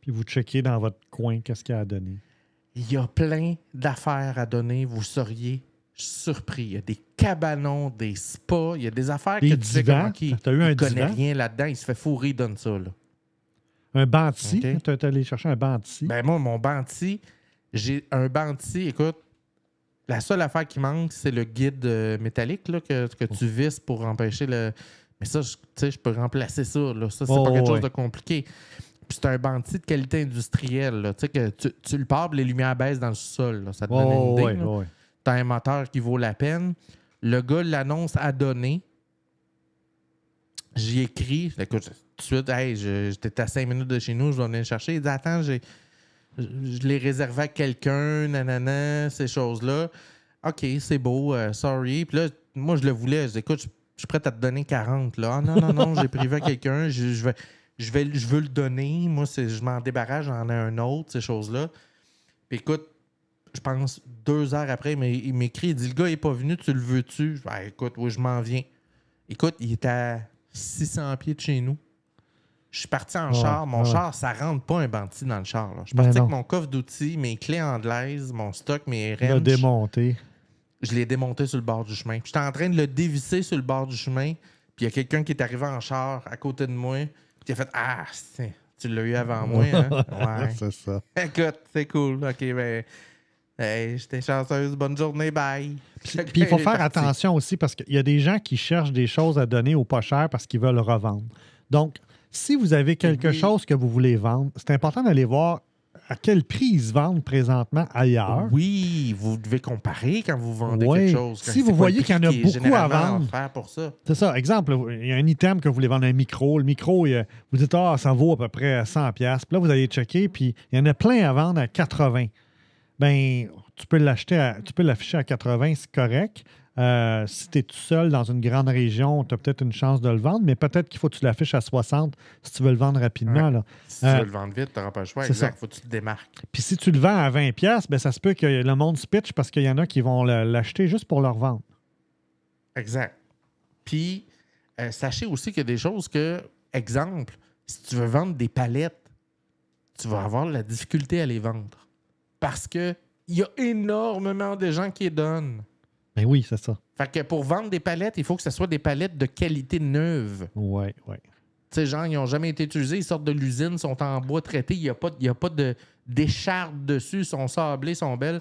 Puis vous checkez dans votre coin qu'est-ce qu'il y a à donner. Il y a plein d'affaires à donner. Vous seriez surpris. Il y a des cabanons, des spas, il y a des affaires que tu sais qui as eu rien là-dedans. Il se fait fourrer, il donne ça. Un bâti. Tu es allé chercher un banti? Ben moi, mon banti, j'ai un banti, écoute, la seule affaire qui manque, c'est le guide euh, métallique là, que, tu vises pour empêcher le. Mais ça, je, je peux remplacer ça. Là. Ça, c'est pas quelque chose de compliqué. Puis c'est un bandit de qualité industrielle. Là. Que tu, tu le pars, les lumières baissent dans le sol. Ça te donne une idée. Tu as un moteur qui vaut la peine. Le gars l'annonce à donner. J'y écris. Écoute, tout de suite, hey, j'étais à cinq minutes de chez nous, je vais venir le chercher. Il dit Attends, j'ai je, l'ai réservé à quelqu'un, nanana, ces choses-là. OK, c'est beau, euh, sorry. Puis là, moi, je le voulais. Je dis, écoute, je, suis prêt à te donner 40. Là. Ah, non, non, non, j'ai privé à *laughs* quelqu'un. Je, vais, je, vais, je veux le donner. Moi, je m'en débarrasse, j'en ai un autre, ces choses-là. Puis écoute, je pense deux heures après, il m'écrit, il dit, le gars n'est pas venu, tu le veux-tu? Je ben, écoute, oui, je m'en viens. Écoute, il était à 600 pieds de chez nous. Je suis parti en char. Mon char, ça rentre pas un bandit dans le char. Je suis ben parti avec mon coffre d'outils, mes clés anglaises, mon stock, mes rêves. démonté. Je l'ai démonté sur le bord du chemin. Je J'étais en train de le dévisser sur le bord du chemin. Puis il y a quelqu'un qui est arrivé en char à côté de moi. Puis il a fait Ah, tu l'as eu avant moi. Hein? *laughs* c'est ça. Écoute, c'est cool. OK, ben. Hey, j'étais chanceuse, bonne journée, bye. Puis il faut *laughs* faire attention aussi parce qu'il y a des gens qui cherchent des choses à donner au pas cher parce qu'ils veulent revendre. Donc, si vous avez quelque mhm. chose que vous voulez vendre, c'est important d'aller voir à quel prix ils vendent présentement ailleurs. Oui, vous devez comparer quand vous vendez quelque chose. Si vous voyez qu'il y en a beaucoup à vendre. C'est ça. Exemple, il y a un item que vous voulez vendre, un micro. Le micro, vous dites, ah, ça vaut à peu près 100$. Puis là, vous allez checker, puis il y en a plein à vendre à 80$. Ben, tu peux l'acheter, tu peux l'afficher à 80$, c'est correct. Euh, si tu es tout seul dans une grande région, tu as peut-être une chance de le vendre, mais peut-être qu'il faut que tu l'affiches à 60 si tu veux le vendre rapidement. Si tu veux euh, le vendre vite, tu n'auras pas le choix. Exact. faut que tu te démarques. Puis si tu le vends à 20$, ben, ça se peut que le monde se pitche parce qu'il y en a qui vont l'acheter juste pour leur vendre Exact. Puis, euh, sachez aussi qu'il y a des choses que, exemple, si tu veux vendre des palettes, tu vas avoir la difficulté à les vendre parce qu'il y a énormément de gens qui les donnent. Ben oui, c'est ça. Fait que pour vendre des palettes, il faut que ce soit des palettes de qualité neuve. Oui, oui. Tu sais, genre, ils n'ont jamais été utilisés, ils sortent de l'usine, sont en bois traité, il n'y a, pas, y a pas de décharde dessus, sont sablés, sont belles.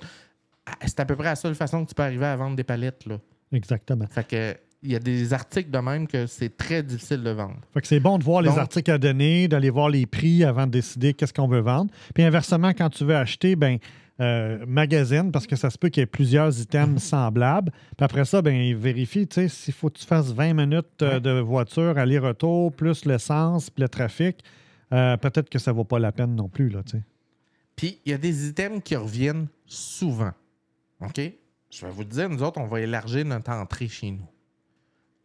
Ah, c'est à peu près la seule façon que tu peux arriver à vendre des palettes, là. Exactement. Fait que il y a des articles de même que c'est très difficile de vendre. Fait que c'est bon de voir les articles à donner, d'aller voir les prix avant de décider qu'est-ce qu'on veut vendre. Puis inversement, quand tu veux acheter, ben euh, magazine parce que ça se peut qu'il y ait plusieurs items mhm. semblables. Puis après ça, ben, il vérifie s'il faut que tu fasses 20 minutes euh, de voiture, aller-retour, plus l'essence, puis le trafic. Euh, peut-être que ça ne vaut pas la peine non plus. Là, sais. puis il y a des items qui reviennent souvent. OK? Je vais vous dire, nous autres, on va élargir notre entrée chez nous.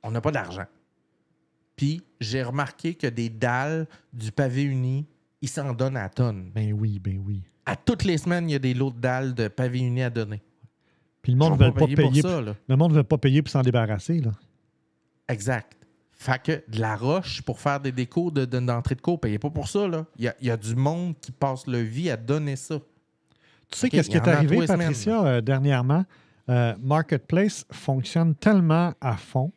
On n'a pas d'argent. Puis j'ai remarqué que des dalles du pavé uni, ils s'en donnent à tonnes. Ben oui, ben oui à toutes les semaines, il y a des lots de dalles de pavés unis à donner. Puis le monde ne veut pas payer, Le monde veut pas payer pour s'en débarrasser, Exact. Fait que de la roche pour faire des décos d'entrée de, cours, de, de payez pas pour ça, Il y, a, du monde qui passe le vie à donner ça. Tu sais qu'est-ce qui est arrivé, Patricia, euh, dernièrement? Euh, Marketplace fonctionne tellement à fond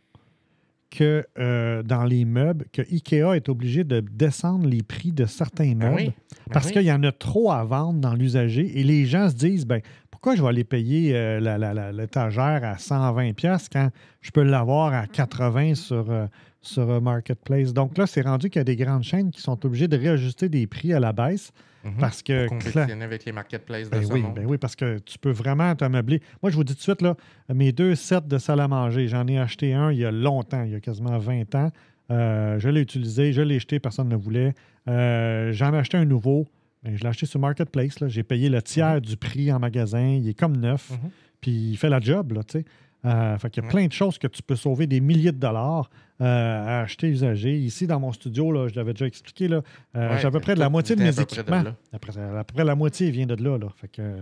que euh, dans les meubles, que IKEA est obligé de descendre les prix de certains ben meubles ben parce qu'il y en a trop à vendre dans l'usager et les gens se disent ben pourquoi je vais aller payer euh, l'étagère à 120 pièces quand je peux l'avoir à 80 sur euh, sur marketplace. Donc là, c'est rendu qu'il y a des grandes chaînes qui sont obligées de réajuster des prix à la baisse Mhm. Parce que. avec les ben oui, ben oui, parce que tu peux vraiment te Moi, je vous dis tout de suite, là, mes deux sets de salle à manger, j'en ai acheté un il y a longtemps, il y a quasiment 20 ans. Euh, je l'ai utilisé, je l'ai jeté, personne ne voulait. Euh, j'en ai acheté un nouveau. Ben, je l'ai acheté sur Marketplace. J'ai payé le mhm. tiers du prix en magasin. Il est comme neuf. Mhm. Puis il fait la job, tu sais. Euh, fait il y a plein de choses que tu peux sauver des milliers de dollars euh, à acheter usager. Ici, dans mon studio, là, je l'avais déjà expliqué, là, euh, j'ai à peu près de la moitié de mes équipements. Après, à peu la moitié vient de là. là. Fait que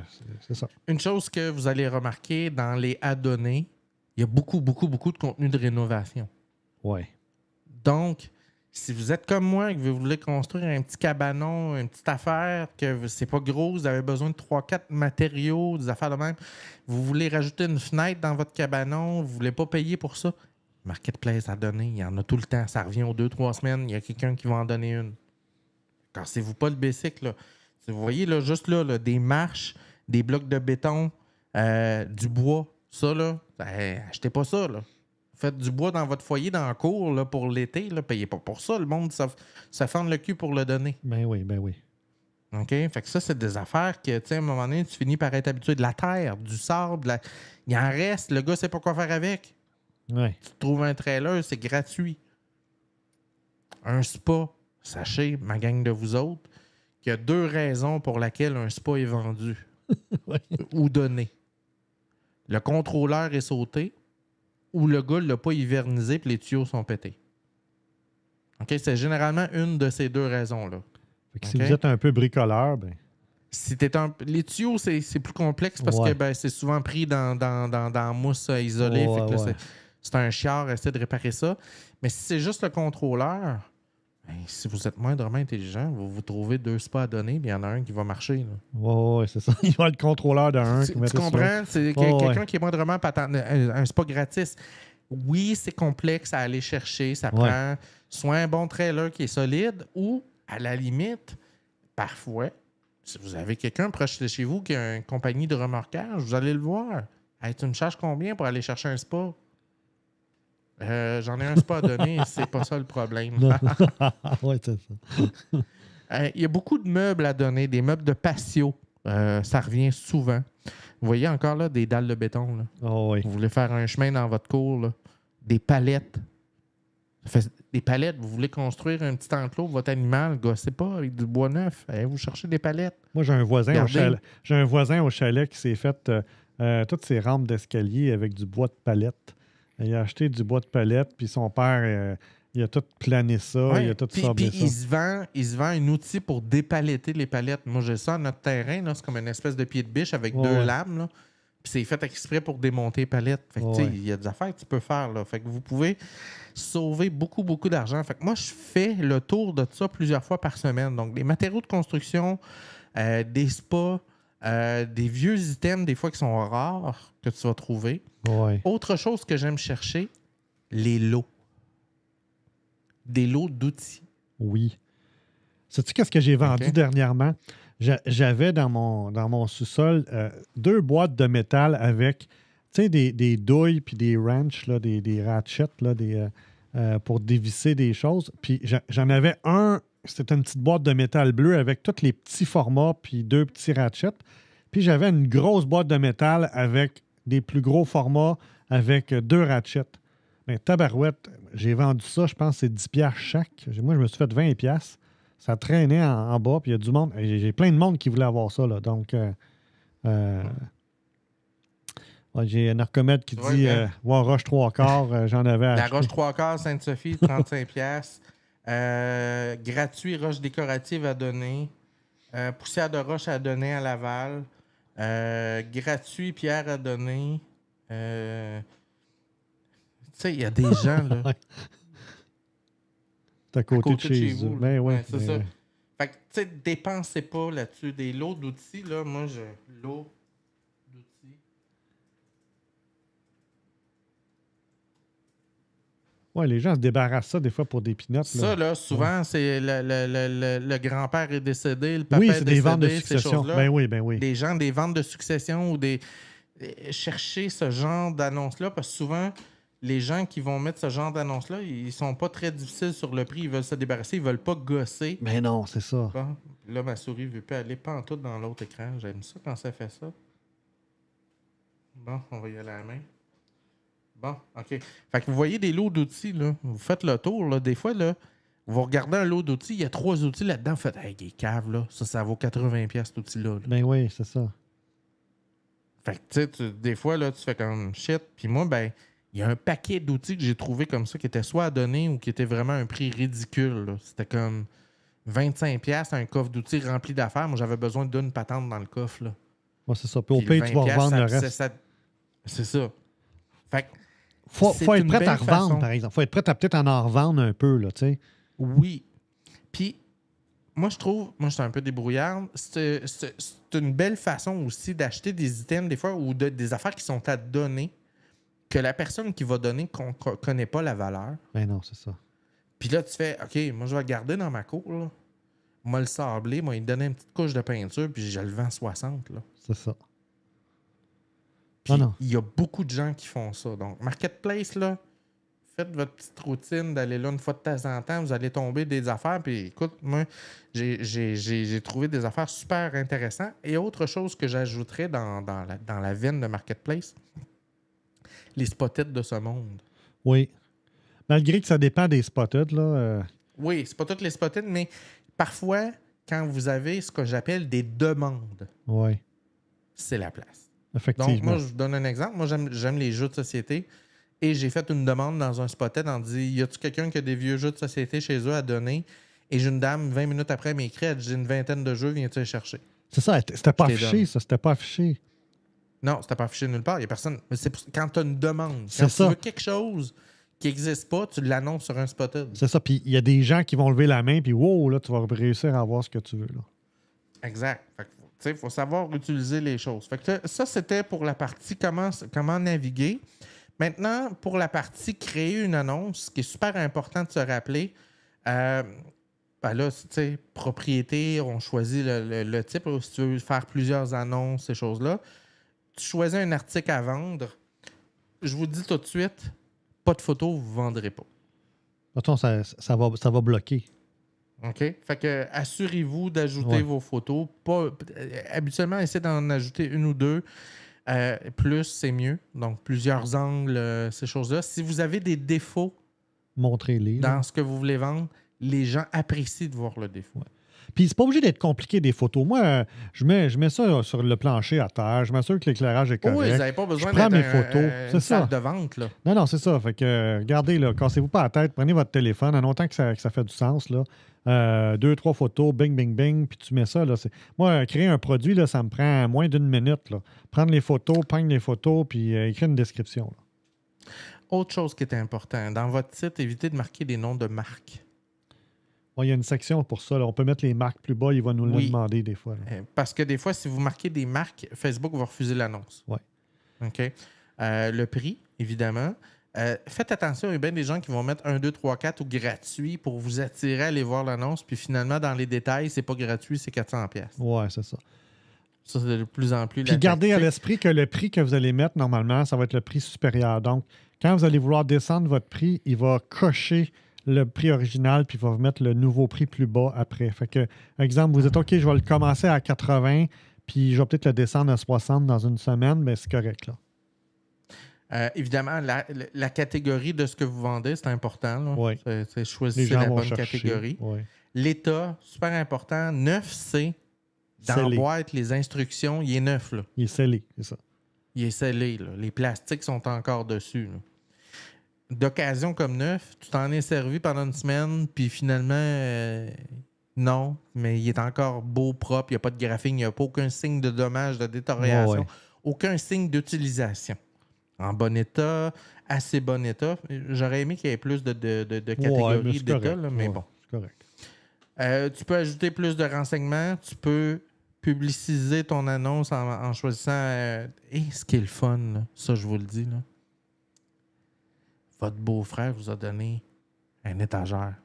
c'est ça. Une chose que vous allez remarquer dans les adonnés il y a beaucoup, beaucoup, beaucoup de contenu de rénovation. Oui. Donc, si vous êtes comme moi et que vous voulez construire un petit cabanon, une petite affaire, que c'est pas gros, vous avez besoin de 3-4 matériaux, des affaires de même, vous voulez rajouter une fenêtre dans votre cabanon, vous voulez pas payer pour ça, Marketplace à donner, il y en a tout le temps. Ça revient aux deux, trois semaines, il y a quelqu'un qui va en donner une. Cassez-vous pas le bicycle. Vous voyez, là, juste là, des marches, des blocs de béton, euh, du bois, ça, là, ben, achetez pas ça, là. Faites du bois dans votre foyer, dans le cours, là, pour l'été, là, payez pas pour ça. Le monde, ça, ça fend le cul pour le donner. Ben oui, ben oui. OK? Fait que ça, c'est des affaires que, tu sais, à un moment donné, tu finis par être habitué de la terre, du sable, y il en reste, le gars sait pas quoi faire avec. Tu trouves un trailer, c'est gratuit. Un spa, sachez, ma gang de vous autres, qu'il y a deux raisons pour lesquelles un spa est vendu *laughs* ou donné. Le contrôleur est sauté ou le gars ne l'a pas hivernisé et les tuyaux sont pétés. ok C'est généralement une de ces deux raisons-là. Si vous êtes un peu bricoleur, ben... Si un... Les tuyaux, c'est plus complexe parce que ben, c'est souvent pris dans, dans, mousse isolée c'est un chiard, essayez de réparer ça. Mais si c'est juste le contrôleur, ben, si vous êtes moindrement intelligent, vous vous trouvez deux spots à donner, il y en a un qui va marcher. Là. c'est ça. *laughs* Il va être contrôleur d'un. Tu, tu comprends? C'est quelqu'un qui est moindrement patent, un, un spa gratis. Oui, c'est complexe à aller chercher. Ça prend soit un bon trailer qui est solide ou, à la limite, parfois, si vous avez quelqu'un proche de chez vous qui a une compagnie de remorquage, vous allez le voir. tu me charges combien pour aller chercher un spa? Euh, j'en ai un spot à donner, *laughs* c'est pas ça le problème. *laughs* oui, c'est ça. Euh, il y a beaucoup de meubles à donner, des meubles de patio. Euh, ça revient souvent. Vous voyez encore là des dalles de béton. Ah vous voulez faire un chemin dans votre cour, des palettes. des palettes, vous voulez construire un petit enclos pour votre animal, gossez pas avec du bois neuf. vous cherchez des palettes. Moi, j'ai un voisin, au chalet, j'ai un voisin au chalet qui s'est fait toutes ses rampes d'escalier avec du bois de palette. Il a acheté du bois de palette, puis son père, euh, il a tout plané ça, il a tout Et puis ça. Il se, vend, il se vend un outil pour dépaletter les palettes. Moi, j'ai ça à notre terrain, c'est comme une espèce de pied de biche avec deux lames. Puis c'est fait exprès pour démonter les palettes. il y a des affaires que tu peux faire. Fait que vous pouvez sauver beaucoup, beaucoup d'argent. Fait moi, je fais le tour de ça plusieurs fois par semaine. Donc, des matériaux de construction, euh, des spas, euh, des vieux items, des fois, qui sont rares, que tu vas trouver. Autre chose que j'aime chercher, les lots. Des lots d'outils. Oui. Sais-tu qu'est-ce que j'ai vendu dernièrement? J'avais dans mon, dans mon sous-sol euh, deux boîtes de métal avec des, des douilles puis des ranches, des, des ratchets là, des, euh, pour dévisser des choses. Puis j'en avais un c'était une petite boîte de métal bleu avec tous les petits formats puis deux petits ratchets. Puis j'avais une grosse boîte de métal avec des plus gros formats avec deux ratchets. Mais tabarouette, j'ai vendu ça, je pense c'est 10 chaque. Moi, je me suis fait 20 pièces. Ça traînait en, bas, puis il y a du monde. J'ai plein de monde qui voulait avoir ça, Donc, euh, euh, j'ai un narcomètre qui dit voir Roche 3 quarts, euh, j'en avais acheté. La Roche 3 quarts, Sainte-Sophie, 35 pièces. Euh, gratuit, roche décorative à donner. Euh, poussière de roche à donner à Laval. Euh, gratuit, pierre à donner. tu sais, il y a des *laughs* gens, là. à côté, côté de chez, vous. Ben ouais, c'est ben ça. Fait que, tu sais, dépensez pas là-dessus. Des lots d'outils, là, moi, je. L'eau Ouais, les gens se débarrassent ça des fois pour des pinottes. Ça, là, souvent, c'est le, grand-père est décédé, le papa oui, est, décédé, des ventes de succession. ben oui, ben oui. Des gens, des ventes de succession ou des. Euh, chercher ce genre d'annonce-là, parce que souvent, les gens qui vont mettre ce genre d'annonce-là, ils sont pas très difficiles sur le prix. Ils veulent se débarrasser, ils veulent pas gosser. Mais ben non, c'est ça. là, ma souris ne veut pas aller pas tout dans l'autre écran. J'aime ça quand ça fait ça. Bon, on va y aller à la main. Bon, OK. Fait que vous voyez des lots d'outils, là. Vous faites le tour, là. Des fois, là, vous regardez un lot d'outils, il y a trois outils là-dedans. Vous faites, hey, des caves, là. Ça, ça vaut 80$, cet outil-là. Ben oui, c'est ça. Fait que, tu sais, des fois, là, tu fais comme shit. Puis moi, ben, il y a un paquet d'outils que j'ai trouvé comme ça qui était soit à donner ou qui était vraiment un prix ridicule. C'était comme 25$, un coffre d'outils rempli d'affaires. Moi, j'avais besoin d'une patente dans le coffre, là. c'est ça. Puis au pays, tu vas vendre le reste. C'est ça. Fait que, faut, faut être prêt à revendre, par exemple. Faut être prêt à peut-être en, en revendre un peu, là, tu sais. Oui. Puis, moi, je trouve, moi, je suis un peu débrouillard. C'est une belle façon aussi d'acheter des items, des fois, ou de, des affaires qui sont à donner, que la personne qui va donner ne connaît pas la valeur. Ben non, c'est ça. Puis là, tu fais, OK, moi, je vais le garder dans ma cour, là. Moi, le sabler, moi, il me donnait une petite couche de peinture, puis je le vends 60, là. C'est ça. Ah il y a beaucoup de gens qui font ça. Donc, Marketplace, là, faites votre petite routine d'aller là une fois de temps en temps. Vous allez tomber des affaires. Puis écoute, moi, j'ai trouvé des affaires super intéressantes. Et autre chose que j'ajouterais dans, dans, la, dans veine de Marketplace, les spotted de ce monde. Oui. Malgré que ça dépend des spotted, là. ce euh, Oui, c'est pas toutes les spotted, mais parfois, quand vous avez ce que j'appelle des demandes, c'est la place. Donc, moi, je vous donne un exemple. Moi, j'aime les jeux de société. Et j'ai fait une demande dans un spotted en disant Y a-tu quelqu'un qui a des vieux jeux de société chez eux à donner Et j'ai une dame, 20 minutes après, m'écrit Elle dit une vingtaine de jeux, viens-tu les chercher C'est ça, c'était pas affiché, ça, c'était pas affiché. Non, c'était pas affiché nulle part. Il n'y a personne. c'est quand tu as une demande, quand tu veux quelque chose qui n'existe pas, tu l'annonces sur un spotted. C'est ça. Puis il y a des gens qui vont lever la main, puis wow, là, tu vas réussir à avoir ce que tu veux. Là. Exact. Il faut savoir utiliser les choses. ça, c'était pour la partie comment, comment naviguer. Maintenant, pour la partie créer une annonce, ce qui est super important de se rappeler, euh, ben là, tu propriété, on choisit le, type. si tu veux faire plusieurs annonces, ces choses-là, tu choisis un article à vendre. Je vous dis tout de suite, pas de photo, vous ne vendrez pas. De ça va bloquer. OK? Fait que assurez-vous d'ajouter vos photos. Pas, euh, habituellement, essayez d'en ajouter une ou deux. Euh, plus, c'est mieux. Donc, plusieurs angles, euh, ces choses-là. Si vous avez des défauts, montrez-les. Dans ce que vous voulez vendre, les gens apprécient de voir le défaut. Puis c'est pas obligé d'être compliqué des photos. Moi, je mets, je mets ça sur le plancher à terre, je m'assure que l'éclairage est correct. Oui, vous n'avez pas besoin d'être mes photos. Euh, un, ça. de vente. Non, non, c'est ça. Fait que, regardez, là, cassez-vous pas la tête, prenez votre téléphone, en longtemps que ça, ça fait du sens. Là. Euh, deux, trois photos, bing, bing, bing, puis tu mets ça. Moi, créer un produit, là, ça me prend moins d'une minute. Prendre les photos, peindre les photos, puis euh, écrire une description. Autre chose qui est importante, dans votre site, évitez de marquer des noms de marques il y a une section pour ça. On peut mettre les marques plus bas, il va nous le demander des fois. Euh, parce que des fois, si vous marquez des marques, Facebook va refuser l'annonce. Oui. OK. Euh, le prix, évidemment. Euh, faites attention, il y a bien des gens qui vont mettre 1, 2, 3, 4 ou gratuit pour vous attirer à aller voir l'annonce. Puis finalement, dans les détails, c'est pas gratuit, c'est 400$. Oui, c'est ça. Ça, c'est de plus en plus. Puis gardez à l'esprit que le prix que vous allez mettre, normalement, ça va être le prix supérieur. Donc, quand vous allez vouloir descendre votre prix, il va cocher le prix original, puis il va vous mettre le nouveau prix plus bas après. Fait que, exemple, vous êtes OK, je vais le commencer à 80, puis je vais peut-être le descendre à 60 dans une semaine, mais c'est correct, là. Euh, évidemment, la, catégorie de ce que vous vendez, c'est important. Là. Oui. C'est choisir la bonne catégorie. L'état, super important. 9 c'est dans la boîte, les instructions, il est neuf. Là. Il est scellé, c'est ça. Il est scellé. Là. Les plastiques sont encore dessus. Là d'occasion comme neuf, tu t'en es servi pendant une semaine, puis finalement, euh, non, mais il est encore beau, propre, il n'y a pas de graphique il n'y a pas aucun signe de dommage, de détérioration, aucun signe d'utilisation. En bon état, assez bon état. J'aurais aimé qu'il y ait plus de, de, de, catégories mais bon. C'est correct. Euh, tu peux ajouter plus de renseignements, tu peux publiciser ton annonce en, choisissant. Euh, eh, ce qui est le fun, ça je vous le dis, là votre beau-frère vous a donné un étagère.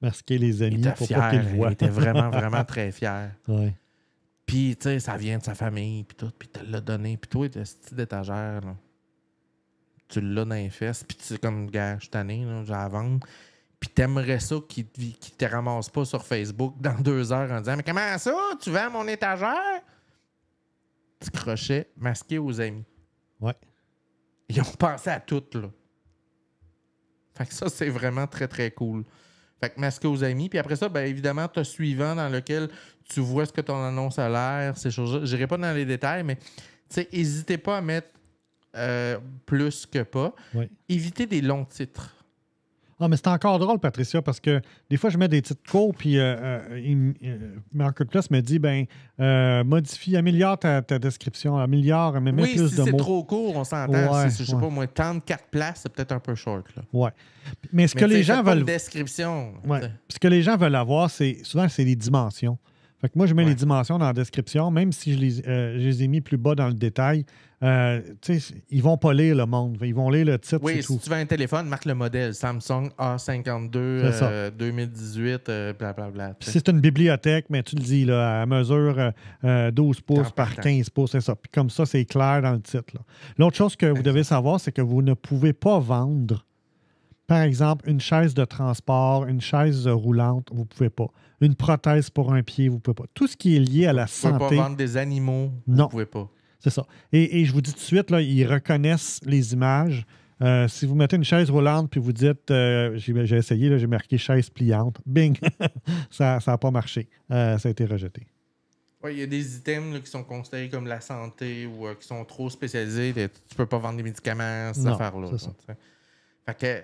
Masquer les amis hein. il pour fier, pas qu'ils Il était vraiment, *laughs* vraiment très fier. Ouais. Puis, tu sais, ça vient de sa famille, puis tout, puis tu l'as donné. Puis toi, t'as petit étagère, là. Tu l'as dans les fesses, puis tu comme, gars, je suis tanné, j'ai à vendre. Puis t'aimerais ça qu'il ne te ramasse pas sur Facebook dans deux heures en disant Mais comment ça Tu vends mon étagère Tu crochet masqué aux amis. Ouais. Ils ont pensé à tout, là. Fait que ça, c'est vraiment très, très cool. Fait que masquer aux amis. Puis après ça, ben évidemment, tu as suivant dans lequel tu vois ce que ton annonce a l'air, ces choses-là. Je n'irai pas dans les détails, mais n'hésitez pas à mettre euh, plus que pas. Évitez des longs titres. Ah, mais c'est encore drôle, Patricia, parce que des fois, je mets des titres courts, puis euh, euh, euh Marketplace me dit ben, euh, modifie, améliore ta, description, améliore, mais mets plus de mots. Oui, c'est trop court, on s'entend. je ne sais pas, moins 34 places, c'est peut-être un peu short. Oui. Mais ce que les gens veulent. description. Ouais. Ce que les gens veulent avoir, c'est souvent, c'est les dimensions moi, je mets les dimensions dans la description, même si euh, je les, ai mis plus bas dans le détail. Euh, ils ils vont pas lire le monde. Ils vont lire le titre. Oui, si tu veux un téléphone, marque le modèle. Samsung A52 2018, blablabla. si c'est une bibliothèque, mais tu le dis là, à mesure 12 euh, pouces par 15 pouces, c'est ça. comme ça, c'est clair dans le titre. L'autre chose que vous devez savoir, c'est que vous ne pouvez pas vendre, par exemple, une chaise de transport, une chaise roulante. Vous ne pouvez pas une prothèse pour un pied, vous ne pouvez pas. Tout ce qui est lié à la santé. Vous ne pouvez pas vendre des animaux, non. vous pouvez pas. C'est ça. Et, je vous dis tout de suite, là, ils reconnaissent les images. Euh, si vous mettez une chaise roulante puis vous dites, euh, j'ai essayé, j'ai marqué chaise pliante, bing, *laughs* ça n'a pas marché. Euh, ça a été rejeté. Oui, il y a des items qui sont considérés comme la santé ou qui sont trop spécialisés. Tu ne peux pas vendre des médicaments, ces affaires-là. Fait que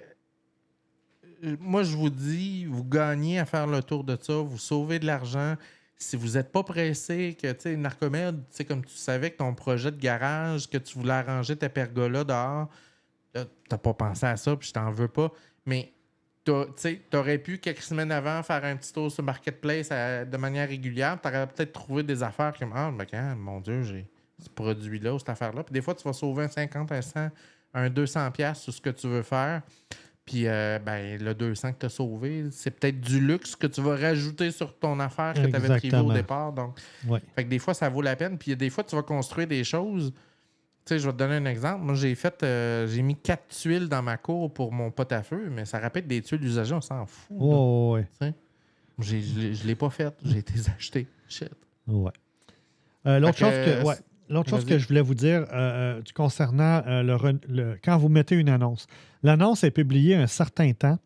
euh, moi, je vous dis, vous gagnez à faire le tour de ça, vous sauvez de l'argent. Si vous n'êtes pas pressé, que tu sais, Narcomède, tu comme tu savais que ton projet de garage, que tu voulais arranger ta pergola dehors, tu t'as pas pensé à ça, puis je t'en veux pas. Mais tu aurais pu, quelques semaines avant, faire un petit tour sur Marketplace euh, de manière régulière. tu aurais peut-être trouvé des affaires comme Ah, ben, mon Dieu, j'ai ce produit-là ou cette affaire-là. Puis des fois, tu vas sauver un 50, un 100, un 200$ sur ce que tu veux faire. Puis euh, ben, le 200 que tu as sauvé, c'est peut-être du luxe que tu vas rajouter sur ton affaire que tu avais privé au départ. Donc, fait que des fois, ça vaut la peine. Puis des fois, tu vas construire des choses. Tu sais, je vais te donner un exemple. Moi, j'ai fait, euh, j'ai mis quatre tuiles dans ma cour pour mon pot à feu, mais ça rappelle des tuiles d'usagers, on s'en fout. Je ne l'ai pas fait j'ai été *laughs* acheté. Euh, l'autre chose que. L'autre chose que je voulais vous dire euh, euh, concernant euh, le, quand vous mettez une annonce, l'annonce est publiée un certain temps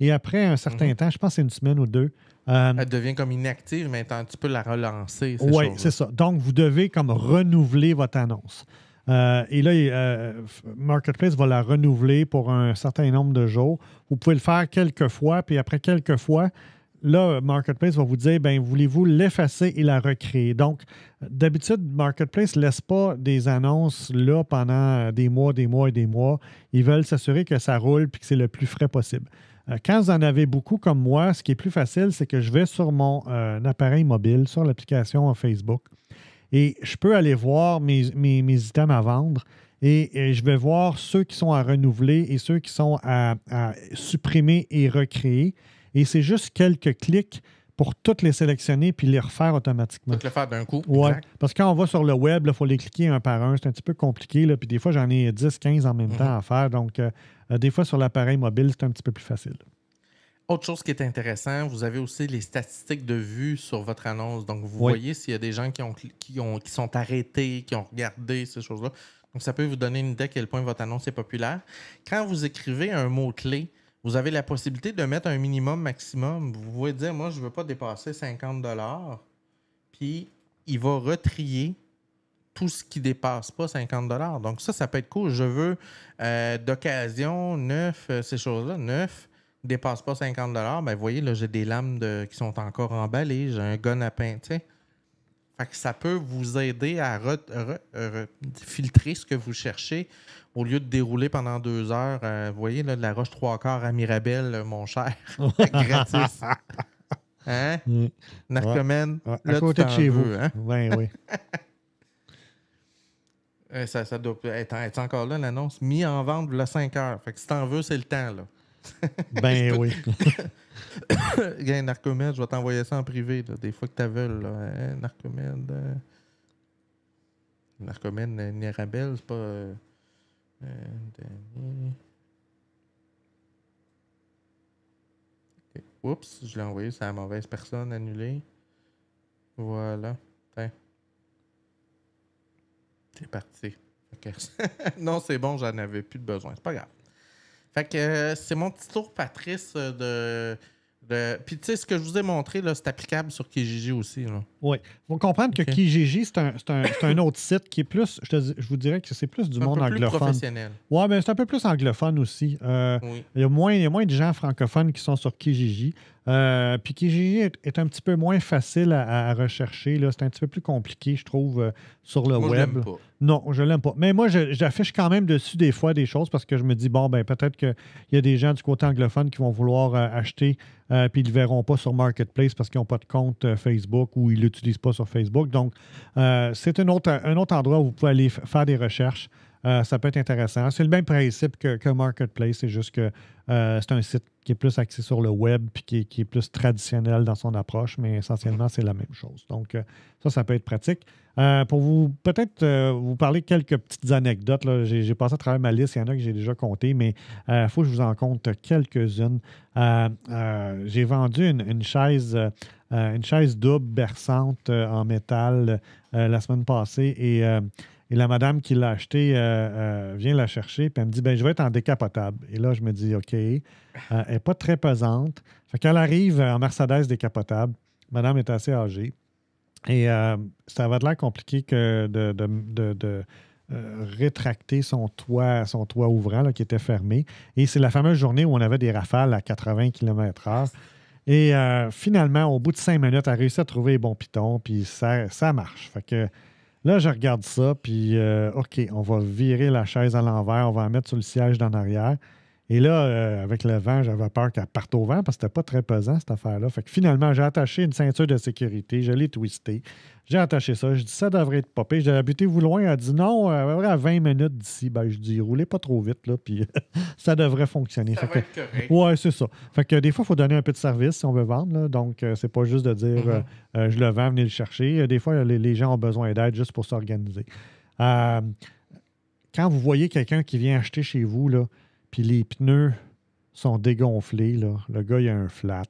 et après un certain mhm. temps, je pense c'est une semaine ou deux. Elle devient comme inactive, mais tu peux la relancer. Oui, c'est ça. Donc, vous devez comme renouveler votre annonce. et là, Marketplace va la renouveler pour un certain nombre de jours. Vous pouvez le faire quelques fois, puis après quelques fois, là, Marketplace va vous dire, ben, voulez-vous l'effacer et la recréer? Donc, d'habitude, Marketplace ne laisse pas des annonces là pendant euh, des mois, des mois et des mois. Ils veulent s'assurer que ça roule et que c'est le plus frais possible. Euh, quand vous en avez beaucoup comme moi, ce qui est plus facile, c'est que je vais sur mon euh, appareil mobile, sur l'application Facebook, et je peux aller voir mes, items à vendre. Et, je vais voir ceux qui sont à renouveler et ceux qui sont à supprimer et recréer. Et c'est juste quelques clics pour toutes les sélectionner puis les refaire automatiquement. Toutes le faire d'un coup. Oui. Parce que quand on va sur le web, il faut les cliquer un par un. C'est un petit peu compliqué. Là, puis des fois, j'en ai 10, 15 en même mhm. temps à faire. Donc, euh, euh, des fois, sur l'appareil mobile, c'est un petit peu plus facile. Autre chose qui est intéressant, vous avez aussi les statistiques de vue sur votre annonce. Donc, vous voyez s'il y a des gens qui, ont, ont, qui sont arrêtés, qui ont regardé ces choses-là. Donc, ça peut vous donner une idée à quel point votre annonce est populaire. Quand vous écrivez un mot-clé, vous avez la possibilité de mettre un minimum maximum. Vous pouvez dire, moi, je ne veux pas dépasser 50 Puis, il va retrier tout ce qui dépasse pas 50 Donc, ça, ça peut être cool. Je veux euh, d'occasion, neuf, euh, ces choses-là, neuf, dépasse pas 50 dollars. vous ben, voyez, là, j'ai des lames qui sont encore emballées. J'ai un gun à peinture ça peut vous aider à filtrer ce que vous cherchez au lieu de dérouler pendant deux heures. Euh, vous voyez, de la roche trois quarts à Mirabel, euh, mon cher. *laughs* *laughs* Gratis. Hein? Mmh. Narcomène. À côté de chez vous. Hein? *laughs* Ben oui. Euh, ça, ça doit être, encore là, l'annonce. Mis en vente, le 5 heures. Fait que si t'en veux, c'est le temps, là. Ben *laughs* oui. *coughs* Gain Narcomède, je vais t'envoyer ça en privé, des fois que tu veux Hein, Narcomède. Euh, Narcomède, euh, Nérabel, c'est pas. Euh, Oups, je l'ai envoyé, c'est la mauvaise personne, annulé Voilà. C'est parti. *laughs* non, c'est bon, j'en avais plus besoin. C'est pas grave. Fait que euh, c'est mon petit tour, Patrice, euh, de. Puis tu sais, ce que je vous ai montré, là, c'est applicable sur Kijiji aussi. Oui. Vous comprendre que Kijiji, c'est un, autre site qui est plus, je, vous dirais que c'est plus du monde anglophone. peu plus professionnel. Oui, mais c'est un peu plus anglophone aussi. Euh, il, y a moins, il y a moins de gens francophones qui sont sur Kijiji. Euh, puis Kijiji est, un petit peu moins facile à, rechercher. C'est un petit peu plus compliqué, je trouve, euh, sur le web. Non, je l'aime pas. Mais moi, j'affiche quand même dessus des fois des choses parce que je me dis, bon, ben peut-être qu'il y a des gens du côté anglophone qui vont vouloir euh, acheter, puis ils ne le verront pas sur Marketplace parce qu'ils n'ont pas de compte Facebook ou ils ne l'utilisent pas sur Facebook. Donc, c'est un autre, un autre endroit où vous pouvez aller faire des recherches. Euh, ça peut être intéressant. C'est le même principe que, Marketplace, c'est juste que euh, c'est un site qui est plus axé sur le web et qui, est plus traditionnel dans son approche, mais essentiellement, c'est la même chose. Donc, euh, ça, ça peut être pratique. pour vous, peut-être vous parler quelques petites anecdotes. J'ai passé à travers ma liste, il y en a que j'ai déjà compté, mais il faut que je vous en compte quelques-unes. j'ai vendu une, une chaise. une chaise double berçante en métal la semaine passée et et la madame qui l'a acheté euh, euh, vient la chercher, puis elle me dit ben, Je vais être en décapotable. Et là, je me dis OK, euh, elle n'est pas très pesante. Fait qu'elle arrive en Mercedes décapotable. Madame est assez âgée. Et ça va de l'air compliqué que de, rétracter son toit, son toit ouvrant qui était fermé. Et c'est la fameuse journée où on avait des rafales à 80 km/h. Et finalement, au bout de cinq minutes, elle a réussi à trouver les bons pitons, puis ça, ça marche. Fait que Là, je regarde ça, puis euh, OK, on va virer la chaise à l'envers, on va la mettre sur le siège d'en arrière. Et là, euh, avec le vent, j'avais peur qu'elle parte au vent parce que c'était pas très pesant, cette affaire-là. Fait que finalement, j'ai attaché une ceinture de sécurité, je l'ai twistée, j'ai attaché ça. Je dis, ça devrait être popé. Je dis, vous loin. Elle dit, non, euh, à 20 minutes d'ici. Ben, je dis, roulez pas trop vite, là, puis *laughs* ça devrait fonctionner. Ça ouais, c'est ça. Fait que des fois, il faut donner un peu de service si on veut vendre. Donc, euh, c'est pas juste de dire, mm-hmm. je le vends, venez le chercher. Des fois, les, gens ont besoin d'aide juste pour s'organiser. quand vous voyez quelqu'un qui vient acheter chez vous, là, puis les pneus sont dégonflés, là. le gars, il a un flat.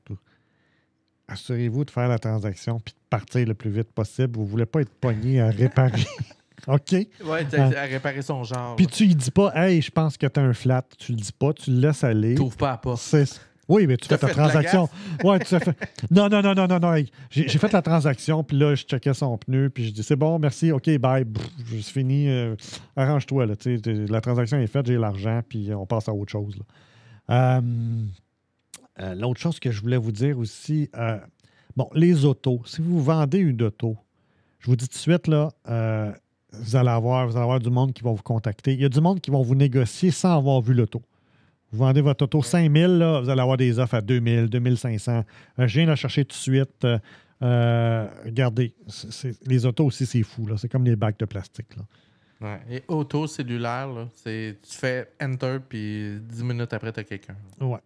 Assurez-vous de faire la transaction puis de partir le plus vite possible. Vous ne voulez pas être pogné à réparer. *laughs* OK? Oui, ah. à réparer son genre. Puis tu lui dis pas, hey, je pense que tu as un flat. Tu le dis pas, tu le laisses aller. Tu pas à pas. C'est oui, mais tu fais ta transaction. Ouais, tu Non, non, non, non, non, non. J'ai fait la transaction, puis là, je checkais son pneu, puis je dis c'est bon, merci, OK, bye, suis fini, euh, arrange-toi. La transaction est faite, j'ai l'argent, puis on passe à autre chose. Euh, euh, l'autre chose que je voulais vous dire aussi, bon, les autos. Si vous vendez une auto, je vous dis tout de suite, là, vous, allez avoir, vous allez avoir du monde qui va vous contacter. Il y a du monde qui va vous négocier sans avoir vu l'auto. Vous vendez votre auto 5000, là, vous allez avoir des offres à 2000, 2500. Euh, je viens la chercher tout de suite. Euh, euh, regardez, les autos aussi, c'est fou. C'est comme les bacs de plastique. Et auto cellulaire, c'est tu fais enter, puis 10 minutes après, tu as quelqu'un. Ouais.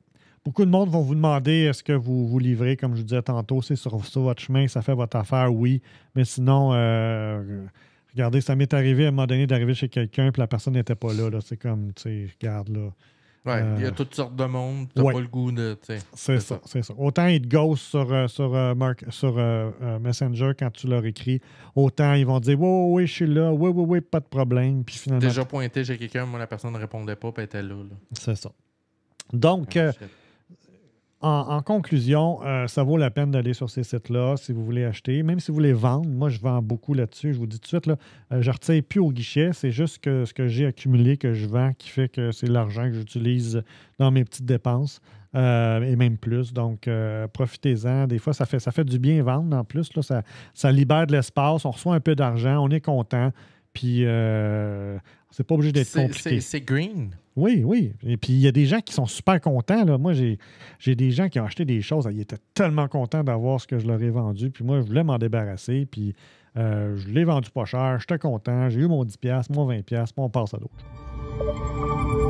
Beaucoup de monde vont vous demander est-ce que vous vous livrez, comme je vous disais tantôt, c'est sur, votre chemin, ça fait votre affaire, oui. Mais sinon, regardez, ça m'est arrivé à un moment donné d'arriver chez quelqu'un, puis la personne n'était pas là. là. C'est comme, tu sais, regarde, là. Il y a euh, toutes sortes de monde, tu pas le goût de. C'est ça, c'est ça. Autant ils te ghostent sur, euh, sur, euh, sur Messenger quand tu leur écris, autant ils vont dire Oui, oui, je suis là, oui, oui, oui, pas de problème. Puis finalement. Déjà pointé j'ai quelqu'un, moi la personne ne répondait pas, puis elle était là. C'est ça. Donc. Ah, en, conclusion, euh, ça vaut la peine d'aller sur ces sites-là si vous voulez acheter, même si vous voulez vendre. Moi, je vends beaucoup là-dessus. Je vous dis tout de suite, euh, je ne retire plus au guichet. C'est juste que ce que j'ai accumulé, que je vends, qui fait que c'est l'argent que j'utilise dans mes petites dépenses euh, et même plus. Donc, profitez-en. Des fois, ça fait, ça fait du bien vendre en plus. Là, ça, ça libère de l'espace. On reçoit un peu d'argent. On est content. Puis c'est pas obligé d'être compliqué. C'est green. Oui, oui. Et puis, il y a des gens qui sont super contents. Là. Moi, j'ai des gens qui ont acheté des choses. Ils étaient tellement contents d'avoir ce que je leur ai vendu. Puis moi, je voulais m'en débarrasser. Puis euh, je l'ai vendu pas cher. J'étais content. J'ai eu mon 10$, mon 20$. Puis on passe à d'autres.